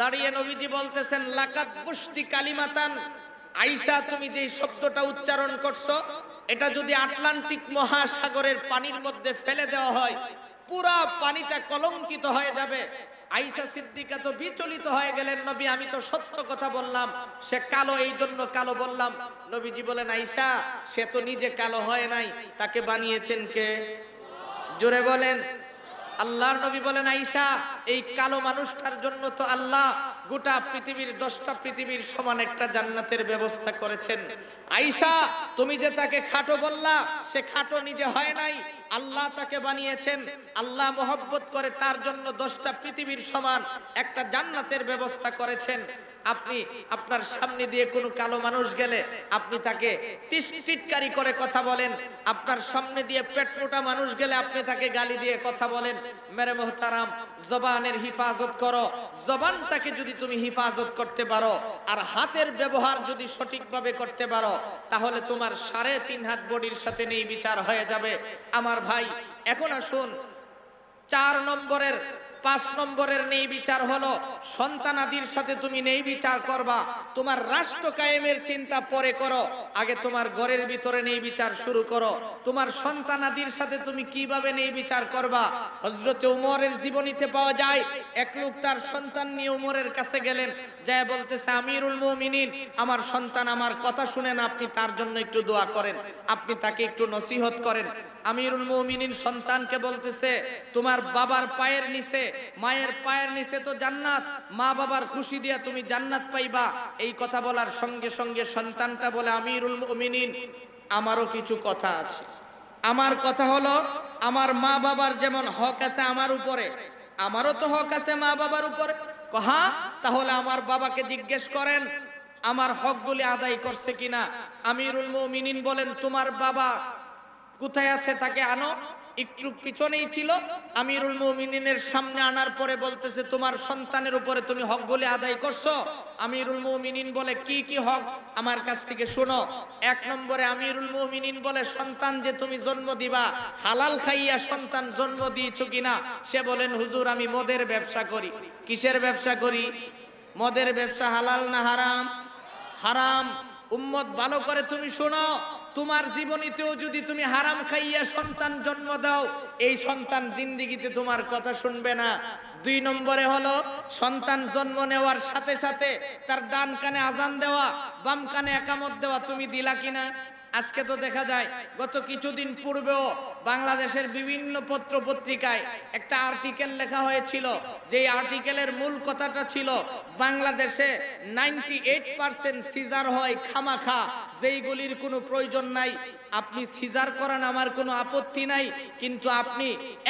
দাঁড়িয়ে নবীজি বলতেছেন লাকাত পুষ্টি কালিমাতান আইসা তুমি যে শব্দটা উচ্চারণ করছো এটা যদি আটলান্টিক মহাসাগরের পানির মধ্যে ফেলে দেওয়া হয় পুরা পানিটা কলঙ্কিত হয়ে যাবে আইসা সিদ্দিকা তো বিচলিত হয়ে গেলেন নবী আমি তো সত্য কথা বললাম সে কালো এই জন্য কালো বললাম নবীজি বলেন আইসা সে তো নিজে কালো হয় নাই তাকে বানিয়েছেন কে জোরে বলেন আল্লাহর নবী বলেন আইসা এই কালো মানুষটার জন্য তো আল্লাহ গোটা পৃথিবীর দশটা পৃথিবীর সমান একটা জান্নাতের ব্যবস্থা করেছেন আইসা তুমি যে তাকে খাটো বললা সে খাটো নিজে হয় নাই আল্লাহ তাকে বানিয়েছেন আল্লাহ মোহব্বত করে তার জন্য দশটা পৃথিবীর সমান একটা জান্নাতের ব্যবস্থা করেছেন আপনি আপনার সামনে দিয়ে কোনো কালো মানুষ গেলে আপনি তাকে টিটকারি করে কথা বলেন আপনার সামনে দিয়ে পেটমোটা মানুষ গেলে আপনি তাকে গালি দিয়ে কথা বলেন মেরে মোহতারাম জবানের হিফাজত করো জবানটাকে যদি তুমি হিফাজত করতে পারো আর হাতের ব্যবহার যদি সঠিকভাবে করতে পারো তাহলে তোমার সাড়ে তিন হাত বডির সাথে নেই বিচার হয়ে যাবে আমার ভাই এখন আসুন চার নম্বরের পাঁচ নম্বরের নেই বিচার হলো সন্তানাদির সাথে তুমি নেই বিচার করবা তোমার রাষ্ট্র কায়েমের চিন্তা পরে করো আগে তোমার ঘরের ভিতরে নেই বিচার শুরু করো তোমার সন্তানাদির সাথে তুমি কিভাবে নেই বিচার করবা হজরত উমরের জীবনীতে পাওয়া যায় এক লোক তার সন্তান নিয়ে উমরের কাছে গেলেন যায় বলতেছে আমিরুল মোমিনিন আমার সন্তান আমার কথা শুনেন আপনি তার জন্য একটু দোয়া করেন আপনি তাকে একটু নসিহত করেন আমিরুল মোমিনিন সন্তানকে বলতেছে তোমার বাবার পায়ের নিচে মায়ের পায়ের নিচে তো জান্নাত মা বাবার খুশি দিয়া তুমি জান্নাত পাইবা এই কথা বলার সঙ্গে সঙ্গে সন্তানটা বলে আমিরুল মিনিন আমারও কিছু কথা আছে আমার কথা হলো আমার মা বাবার যেমন হক আছে আমার উপরে আমারও তো হক আছে মা বাবার উপরে কহা তাহলে আমার বাবাকে জিজ্ঞেস করেন আমার হকগুলি আদায় করছে কিনা আমিরুল মিনিন বলেন তোমার বাবা কোথায় আছে তাকে আনো একটু পিছনেই ছিল আমিরুল মুমিনিনের সামনে আনার পরে বলতেছে তোমার সন্তানের উপরে তুমি হক বলে আদায় করছো আমিরুল মুমিনিন বলে কি কি হক আমার কাছ থেকে শোনো এক নম্বরে আমিরুল মুমিনিন বলে সন্তান যে তুমি জন্ম দিবা হালাল খাইয়া সন্তান জন্ম দিয়েছ কিনা সে বলেন হুজুর আমি মদের ব্যবসা করি কিসের ব্যবসা করি মদের ব্যবসা হালাল না হারাম হারাম উম্মত ভালো করে তুমি শোনো তোমার জীবনীতেও যদি তুমি হারাম খাইয়া সন্তান জন্ম দাও এই সন্তান জিন্দিগিতে তোমার কথা শুনবে না দুই নম্বরে হলো সন্তান জন্ম নেওয়ার সাথে সাথে তার ডান কানে আজান দেওয়া বাম কানে একামত দেওয়া তুমি দিলা কিনা আজকে তো দেখা যায় গত কিছুদিন পূর্বেও বাংলাদেশের বিভিন্ন পত্র পত্রিকায় একটা আর্টিকেল লেখা হয়েছিল যে আর্টিকেলের মূল কথাটা ছিল বাংলাদেশে নাইনটি এইট পার্সেন্ট সিজার হয় খামাখা যেইগুলির কোনো প্রয়োজন নাই আপনি সিজার করান আমার কোনো আপত্তি নাই কিন্তু আপনি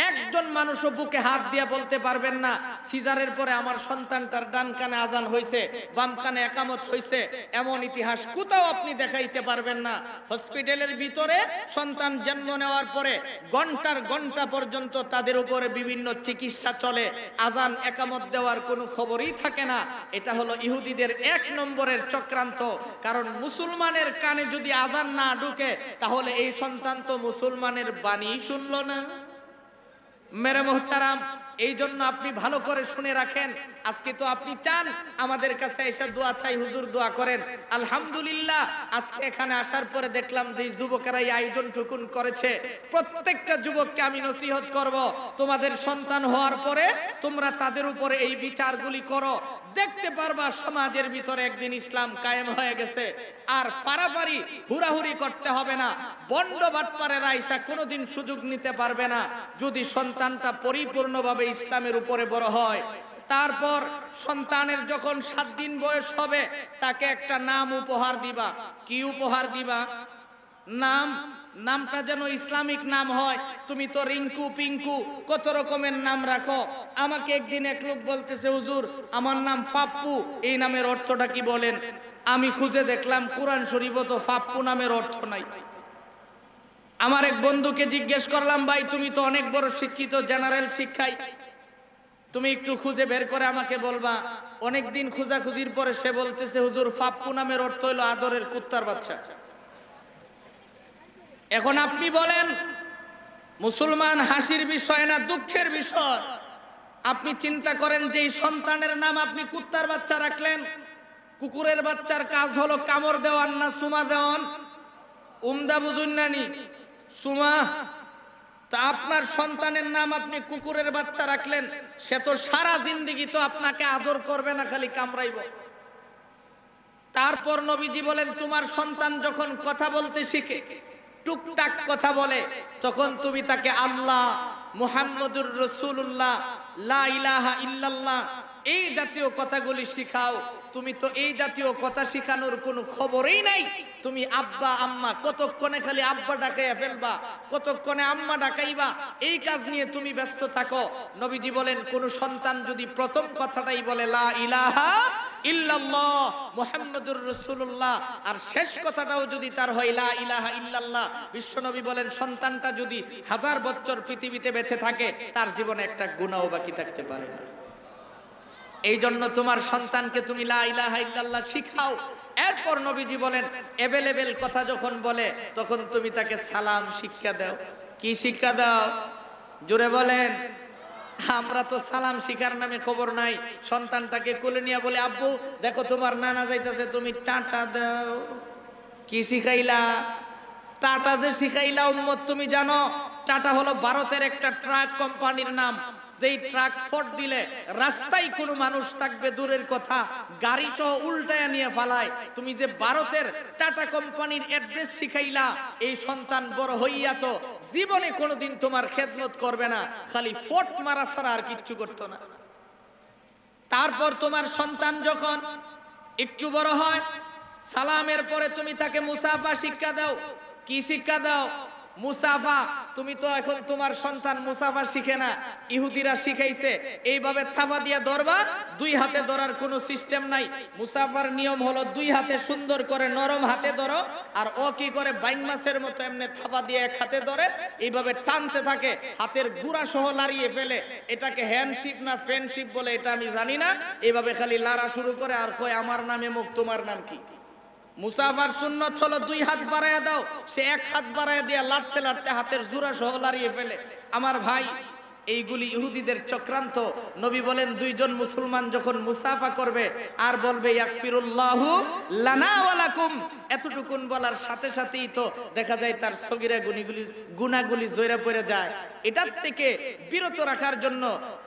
একজন মানুষ বুকে হাত দিয়ে বলতে পারবেন না সিজারের পরে আমার সন্তানটার ডান কানে আজান হয়েছে বাম কানে একামত হয়েছে এমন ইতিহাস কোথাও আপনি দেখাইতে পারবেন না হসপিটালের ভিতরে সন্তান জন্ম নেওয়ার পরে ঘন্টার ঘন্টা পর্যন্ত তাদের উপরে বিভিন্ন চিকিৎসা চলে আজান একামত দেওয়ার কোনো খবরই থাকে না এটা হলো ইহুদিদের এক নম্বরের চক্রান্ত কারণ মুসলমানের কানে যদি আজান না ঢুকে তাহলে এই সন্তান তো মুসলমানের বাণী শুনল না মেরে মোহতারাম এই জন্য আপনি ভালো করে শুনে রাখেন আজকে তো আপনি চান আমাদের কাছে এসে দোয়া চাই হুজুর দোয়া করেন আলহামদুলিল্লাহ আজকে এখানে আসার পরে দেখলাম যে যুবকেরা এই আয়োজন টুকুন করেছে প্রত্যেকটা যুবককে আমি নসিহত করব তোমাদের সন্তান হওয়ার পরে তোমরা তাদের উপরে এই বিচারগুলি করো দেখতে পারবা সমাজের ভিতরে একদিন ইসলাম কায়েম হয়ে গেছে আর পারাপারি হুরাহুরি করতে হবে না বন্ড বাটপারের আয়সা কোনোদিন সুযোগ নিতে পারবে না যদি সন্তানটা পরিপূর্ণভাবে ইসলামের উপরে বড় হয় তারপর সন্তানের যখন সাত দিন বয়স হবে তাকে একটা নাম উপহার দিবা কি উপহার দিবা নাম নামটা যেন ইসলামিক নাম হয় তুমি তো রিঙ্কু পিঙ্কু কত রকমের নাম রাখো আমাকে একদিন এক লোক বলতেছে হুজুর আমার নাম পাপ্পু এই নামের অর্থটা কি বলেন আমি খুঁজে দেখলাম কোরআন শরীফ তো পাপ্পু নামের অর্থ নাই আমার এক বন্ধুকে জিজ্ঞেস করলাম ভাই তুমি তো অনেক বড় শিক্ষিত জেনারেল শিক্ষাই তুমি একটু খুঁজে বের করে আমাকে বলবা অনেক দিন খুঁজির পরে সে বলতেছে হুজুর ফাপ্পু নামের অর্থ হইল আদরের কুত্তার বাচ্চা এখন আপনি বলেন মুসলমান হাসির বিষয় না দুঃখের বিষয় আপনি চিন্তা করেন যে সন্তানের নাম আপনি কুত্তার বাচ্চা রাখলেন কুকুরের বাচ্চার কাজ হলো কামড় দেওয়ান না সুমা দেওয়ান উমদা বুঝুন না নি সুমা তা আপনার সন্তানের নাম আপনি কুকুরের বাচ্চা রাখলেন সে তো সারা জিন্দিগি তো আপনাকে আদর করবে না খালি কামড়াইব তারপর নবীজি বলেন তোমার সন্তান যখন কথা বলতে শিখে টুকটাক কথা বলে তখন তুমি তাকে আল্লাহ মুহাম্মদুর রসুল্লাহ লা ইলাহা ইল্লাল্লাহ এই জাতীয় কথাগুলি শিখাও তুমি তো এই জাতীয় কথা শিখানোর কোনো খবরই নাই তুমি আব্বা আম্মা কতক্ষণে খালি আব্বা ডাকাইয়া ফেলবা কতক্ষণে আম্মা ডাকাইবা এই কাজ নিয়ে তুমি ব্যস্ত থাকো নবীজি বলেন কোন সন্তান যদি প্রথম কথাটাই বলে লা ইলাহা আর শেষ কথাটাও যদি তার হয় লা ইলাহা ইল্লাল্লাহ বিশ্বনবী বলেন সন্তানটা যদি হাজার বছর পৃথিবীতে বেঁচে থাকে তার জীবনে একটা গুণাও বাকি থাকতে পারে না এই জন্য তোমার সন্তানকে তুমি লাইলা শিখাও এরপর নবীজি বলেন অ্যাভেলেবেল কথা যখন বলে তখন তুমি তাকে সালাম শিক্ষা দাও কি শিক্ষা দাও জুড়ে বলেন আমরা তো সালাম শিকার নামে খবর নাই সন্তানটাকে কোলে নিয়ে বলে আব্বু দেখো তোমার নানা যাইতেছে তুমি টাটা দাও কি শিখাইলা টাটা যে শিখাইলা উম্মত তুমি জানো টাটা হলো ভারতের একটা ট্রাক কোম্পানির নাম যেই ট্রাক ফট দিলে রাস্তায় কোনো মানুষ থাকবে দূরের কথা গাড়ি সহ উল্টায় নিয়ে ফালায় তুমি যে ভারতের টাটা কোম্পানির অ্যাড্রেস শিখাইলা এই সন্তান বড় হইয়া তো জীবনে কোনোদিন তোমার খেদমত করবে না খালি ফট মারা ছাড়া আর কিচ্ছু করতো না তারপর তোমার সন্তান যখন একটু বড় হয় সালামের পরে তুমি তাকে মুসাফা শিক্ষা দাও কি শিক্ষা দাও মুসাফা তুমি তো এখন তোমার সন্তান মুসাফা শিখে না ইহুদিরা শিখাইছে এইভাবে থাফা দিয়া ধরবা দুই হাতে ধরার কোনো সিস্টেম নাই মুসাফার নিয়ম হলো দুই হাতে সুন্দর করে নরম হাতে ধরো আর ও কি করে বাইন মাসের মতো এমনি থাপা দিয়ে এক হাতে ধরে এইভাবে টানতে থাকে হাতের গুড়া সহ লাড়িয়ে ফেলে এটাকে হ্যান্ডশিপ না ফ্রেন্ডশিপ বলে এটা আমি জানি না এইভাবে খালি লাড়া শুরু করে আর কয় আমার নামে মুখ তোমার নাম কি মুসাফার সুন্নত হলো দুই হাত বাড়াইয়া দাও সে এক হাত বাড়াইয়া দিয়া লাড়তে লাড়তে হাতের জোড়া সহ লাড়িয়ে ফেলে আমার ভাই এইগুলি ইহুদিদের চক্রান্ত নবী বলেন দুইজন মুসলমান যখন মুসাফা করবে আর বলবে এতটুকুন বলার সাথে সাথেই তো দেখা যায় তার সগিরা গুণিগুলি গুণাগুলি জয়রা পড়ে যায় এটার থেকে বিরত রাখার জন্য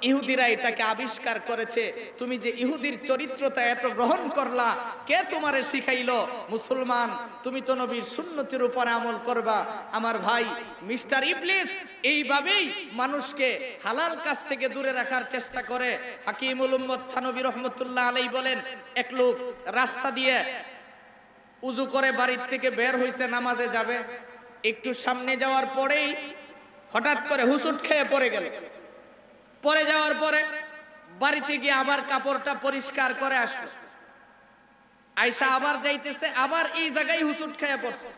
ইহুদিরা এটাকে আবিষ্কার করেছে তুমি যে ইহুদির চরিত্রতা এত গ্রহণ করলা কে তোমারে শিখাইল মুসলমান তুমি তো নবীর সুন্নতির উপর আমল করবা আমার ভাই মিস্টার ইবলিস এইভাবেই মানুষকে হালাল কাজ থেকে দূরে রাখার চেষ্টা করে হাকিমুল উম্মদ থানবী রহমতুল্লাহ আলাই বলেন এক লোক রাস্তা দিয়ে উজু করে বাড়ির থেকে বের হয়েছে নামাজে যাবে একটু সামনে যাওয়ার পরেই হঠাৎ করে হুসুট খেয়ে পড়ে গেল পরে যাওয়ার পরে বাড়িতে গিয়ে আবার কাপড়টা পরিষ্কার করে আসবে আয়সা আবার যাইতেছে আবার এই জায়গায় হুসুট খেয়ে পড়ছে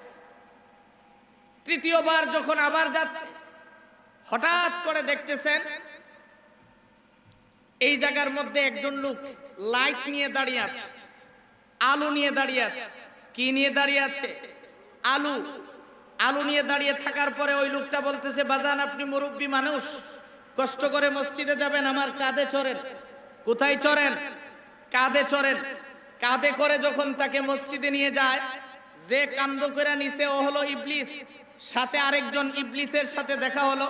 তৃতীয়বার যখন আবার যাচ্ছে হঠাৎ করে দেখতেছেন এই জায়গার মধ্যে একজন লোক লাইট নিয়ে দাঁড়িয়ে আছে আলু নিয়ে দাঁড়িয়ে আছে কি নিয়ে দাঁড়িয়ে আছে আলু আলু নিয়ে দাঁড়িয়ে থাকার পরে ওই লোকটা বলতেছে বাজান আপনি মুরব্বী মানুষ কষ্ট করে মসজিদে যাবেন আমার কাঁধে চড়েন কোথায় চড়েন কাঁধে চড়েন কাঁধে করে যখন তাকে মসজিদে নিয়ে যায় যে কান্দ করে নিচে ও হলো ইবলিস সাথে আরেকজন ইবলিসের সাথে দেখা হলো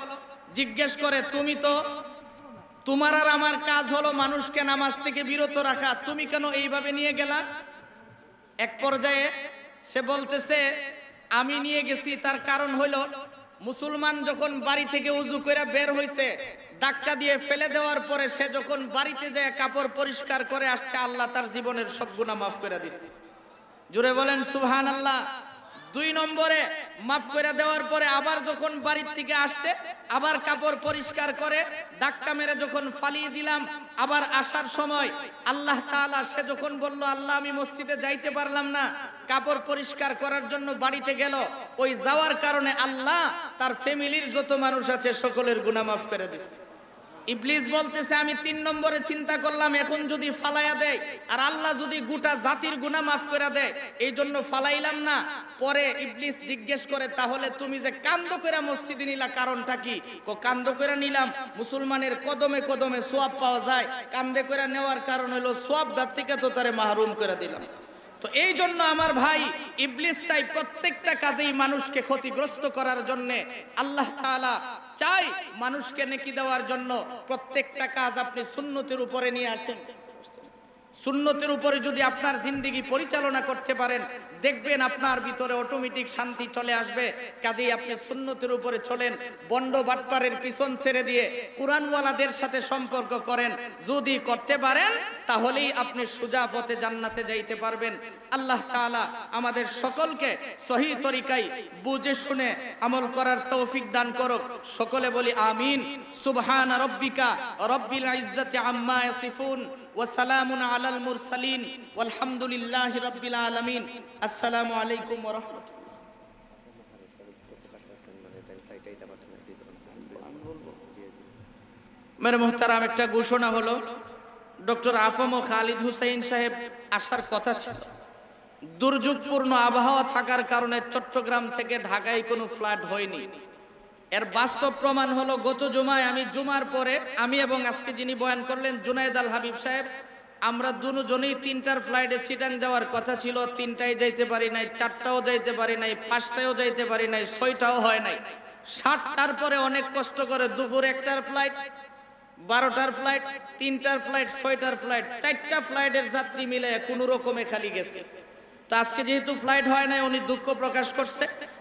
জিজ্ঞেস করে তুমি তো তোমার আর আমার কাজ হলো মানুষকে নামাজ থেকে বিরত রাখা তুমি কেন এইভাবে নিয়ে গেলা এক পর্যায়ে সে বলতেছে আমি নিয়ে গেছি তার কারণ হইল মুসলমান যখন বাড়ি থেকে উজু করে বের হইছে ডাক্কা দিয়ে ফেলে দেওয়ার পরে সে যখন বাড়িতে যায় কাপড় পরিষ্কার করে আসছে আল্লাহ তার জীবনের সব গুণা মাফ করে দিচ্ছে জুড়ে বলেন সুহান আল্লাহ দুই নম্বরে মাফ করে দেওয়ার পরে আবার যখন বাড়ির থেকে আসছে আবার কাপড় পরিষ্কার করে দাগটা মেরে যখন ফালিয়ে দিলাম আবার আসার সময় আল্লাহ তাআলা সে যখন বলল আল্লাহ আমি মসজিদে যাইতে পারলাম না কাপড় পরিষ্কার করার জন্য বাড়িতে গেল ওই যাওয়ার কারণে আল্লাহ তার ফ্যামিলির যত মানুষ আছে সকলের গুনাহ মাফ করে দিচ্ছে ইবলিস বলতেছে আমি তিন নম্বরে চিন্তা করলাম এখন যদি ফালাইয়া দেয় আর আল্লাহ যদি গোটা জাতির গুণা মাফ করে দেয় এই জন্য ফালাইলাম না পরে ইবলিস জিজ্ঞেস করে তাহলে তুমি যে কান্দ করে মসজিদ নিলা কারণটা কি কো কান্দ করে নিলাম মুসলমানের কদমে কদমে সোয়াব পাওয়া যায় কান্দে করে নেওয়ার কারণ হলো সোয়াব থেকে তো তারে মাহরুম করে দিলাম তো এই জন্য আমার ভাই ইবলিস চাই প্রত্যেকটা কাজেই মানুষকে ক্ষতিগ্রস্ত করার জন্য আল্লাহ তাআলা চাই মানুষকে নেকি দেওয়ার জন্য প্রত্যেকটা কাজ আপনি সুন্নতির উপরে নিয়ে আসেন সুন্নতের উপরে যদি আপনার জিন্দিগি পরিচালনা করতে পারেন দেখবেন আপনার ভিতরে অটোমেটিক শান্তি চলে আসবে কাজেই আপনি সুন্নতের উপরে চলেন বন্ড বাটপারের পিছন ছেড়ে দিয়ে কোরআনওয়ালাদের সাথে সম্পর্ক করেন যদি করতে পারেন তাহলেই আপনি সুজা পথে জান্নাতে যাইতে পারবেন আল্লাহ তাআলা আমাদের সকলকে সহি তরিকায় বুঝে শুনে আমল করার তৌফিক দান করুক সকলে বলি আমিন সুবহান রব্বিকা রব্বিল আম্মা সিফুন ওয়াসালামুন আলাল মুরসালিন আলহামদুলিল্লাহ রব্বিল আলামিন আসসালামু আলাইকুম রহমতুল্লাহ মেরে মোহতারাম একটা ঘোষণা হলো ডক্টর আফম ও খালিদ হুসাইন সাহেব আসার কথা ছিল দুর্যোগপূর্ণ আবহাওয়া থাকার কারণে চট্টগ্রাম থেকে ঢাকায় কোনো ফ্লাট হয়নি এর বাস্তব প্রমাণ হলো গত জুমায় আমি জুমার পরে আমি এবং আজকে যিনি বয়ান করলেন জুনায়দ আল হাবিব সাহেব আমরা দুজনেই তিনটার ফ্লাইটে চিটাং যাওয়ার কথা ছিল তিনটায় যাইতে পারি নাই চারটাও যাইতে পারি নাই পাঁচটায়ও যাইতে পারি নাই ছয়টাও হয় নাই সাতটার পরে অনেক কষ্ট করে দুপুর একটার ফ্লাইট বারোটার ফ্লাইট তিনটার ফ্লাইট ছয়টার ফ্লাইট চারটা ফ্লাইটের যাত্রী মিলে কোনো রকমে খালি গেছে তো আজকে যেহেতু ফ্লাইট হয় নাই উনি দুঃখ প্রকাশ করছে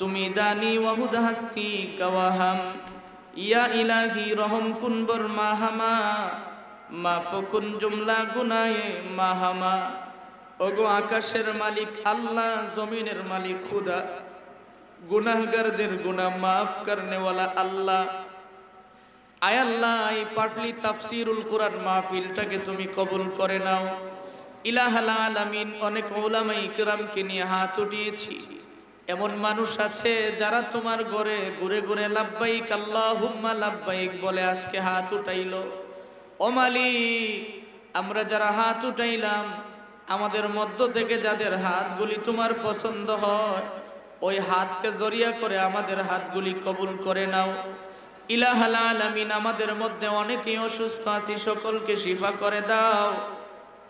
তুমি দানি ওহুদ হাস্তি কওয়াহাম ইয়া ইলাহি রহম কুন বর মাহামা মা ফকুন জুমলা গুনায়ে মাহামা ওগো আকাশের মালিক আল্লাহ জমিনের মালিক খুদা গুনাহগারদের গুনা মাফ করনেওয়ালা আল্লাহ আয় আল্লাহ এই পাটলি তাফসিরুল কুরআন মাহফিলটাকে তুমি কবুল করে নাও ইলাহাল আলামিন অনেক ওলামাই ইকরামকে নিয়ে হাত উঠিয়েছি এমন মানুষ আছে যারা তোমার ঘরে ঘুরে ঘুরে লাভবাইক আল্লাহ হুম্মা লাভবাইক বলে আজকে হাত উঠাইল অমালি আমরা যারা হাত উঠাইলাম আমাদের মধ্য থেকে যাদের হাতগুলি তোমার পছন্দ হয় ওই হাতকে জরিয়া করে আমাদের হাতগুলি কবুল করে নাও ইলাহাল আমিন আমাদের মধ্যে অনেকেই অসুস্থ আছি সকলকে শিফা করে দাও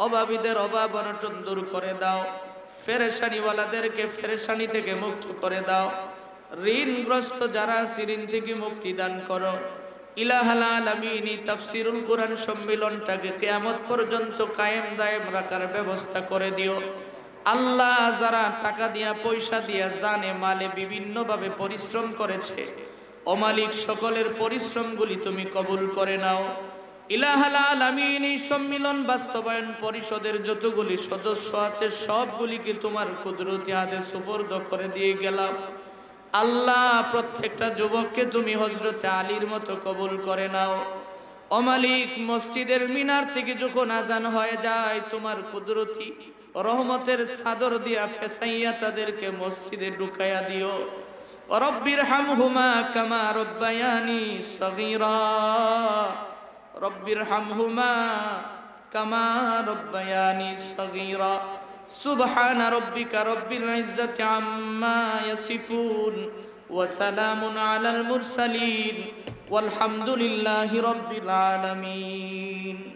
অভাবীদের অভাব অনটন দূর করে দাও ফেরেশানিওয়ালাদেরকে ফেরেশানি থেকে মুক্ত করে দাও ঋণগ্রস্ত যারা সিরিন ঋণ থেকে মুক্তি দান করো কেয়ামত পর্যন্ত কায়েম দায়েম রাখার ব্যবস্থা করে দিও আল্লাহ টাকা পয়সা জানে মালে বিভিন্নভাবে পরিশ্রম করেছে অমালিক সকলের পরিশ্রমগুলি তুমি কবুল করে নাও ইলাহাল আলামিন এই সম্মিলন বাস্তবায়ন পরিষদের যতগুলি সদস্য আছে সবগুলিকে তোমার কুদরতি হাতে সুপর্দ করে দিয়ে গেলাম আল্লাহ প্রত্যেকটা যুবককে তুমি হজরতে আলীর মতো কবুল করে নাও অমালিক মসজিদের মিনার থেকে যখন আজান হয়ে যায় তোমার কুদরতি রহমতের সাদর দিয়া ফেসাইয়া তাদেরকে মসজিদে ঢুকাইয়া দিও রব্বির হাম হুমা কামা রব্বায়ানি সগীরা رب ارحمهما كما ربياني صغيرا سبحان ربك رب العزة عما يصفون وسلام على المرسلين والحمد لله رب العالمين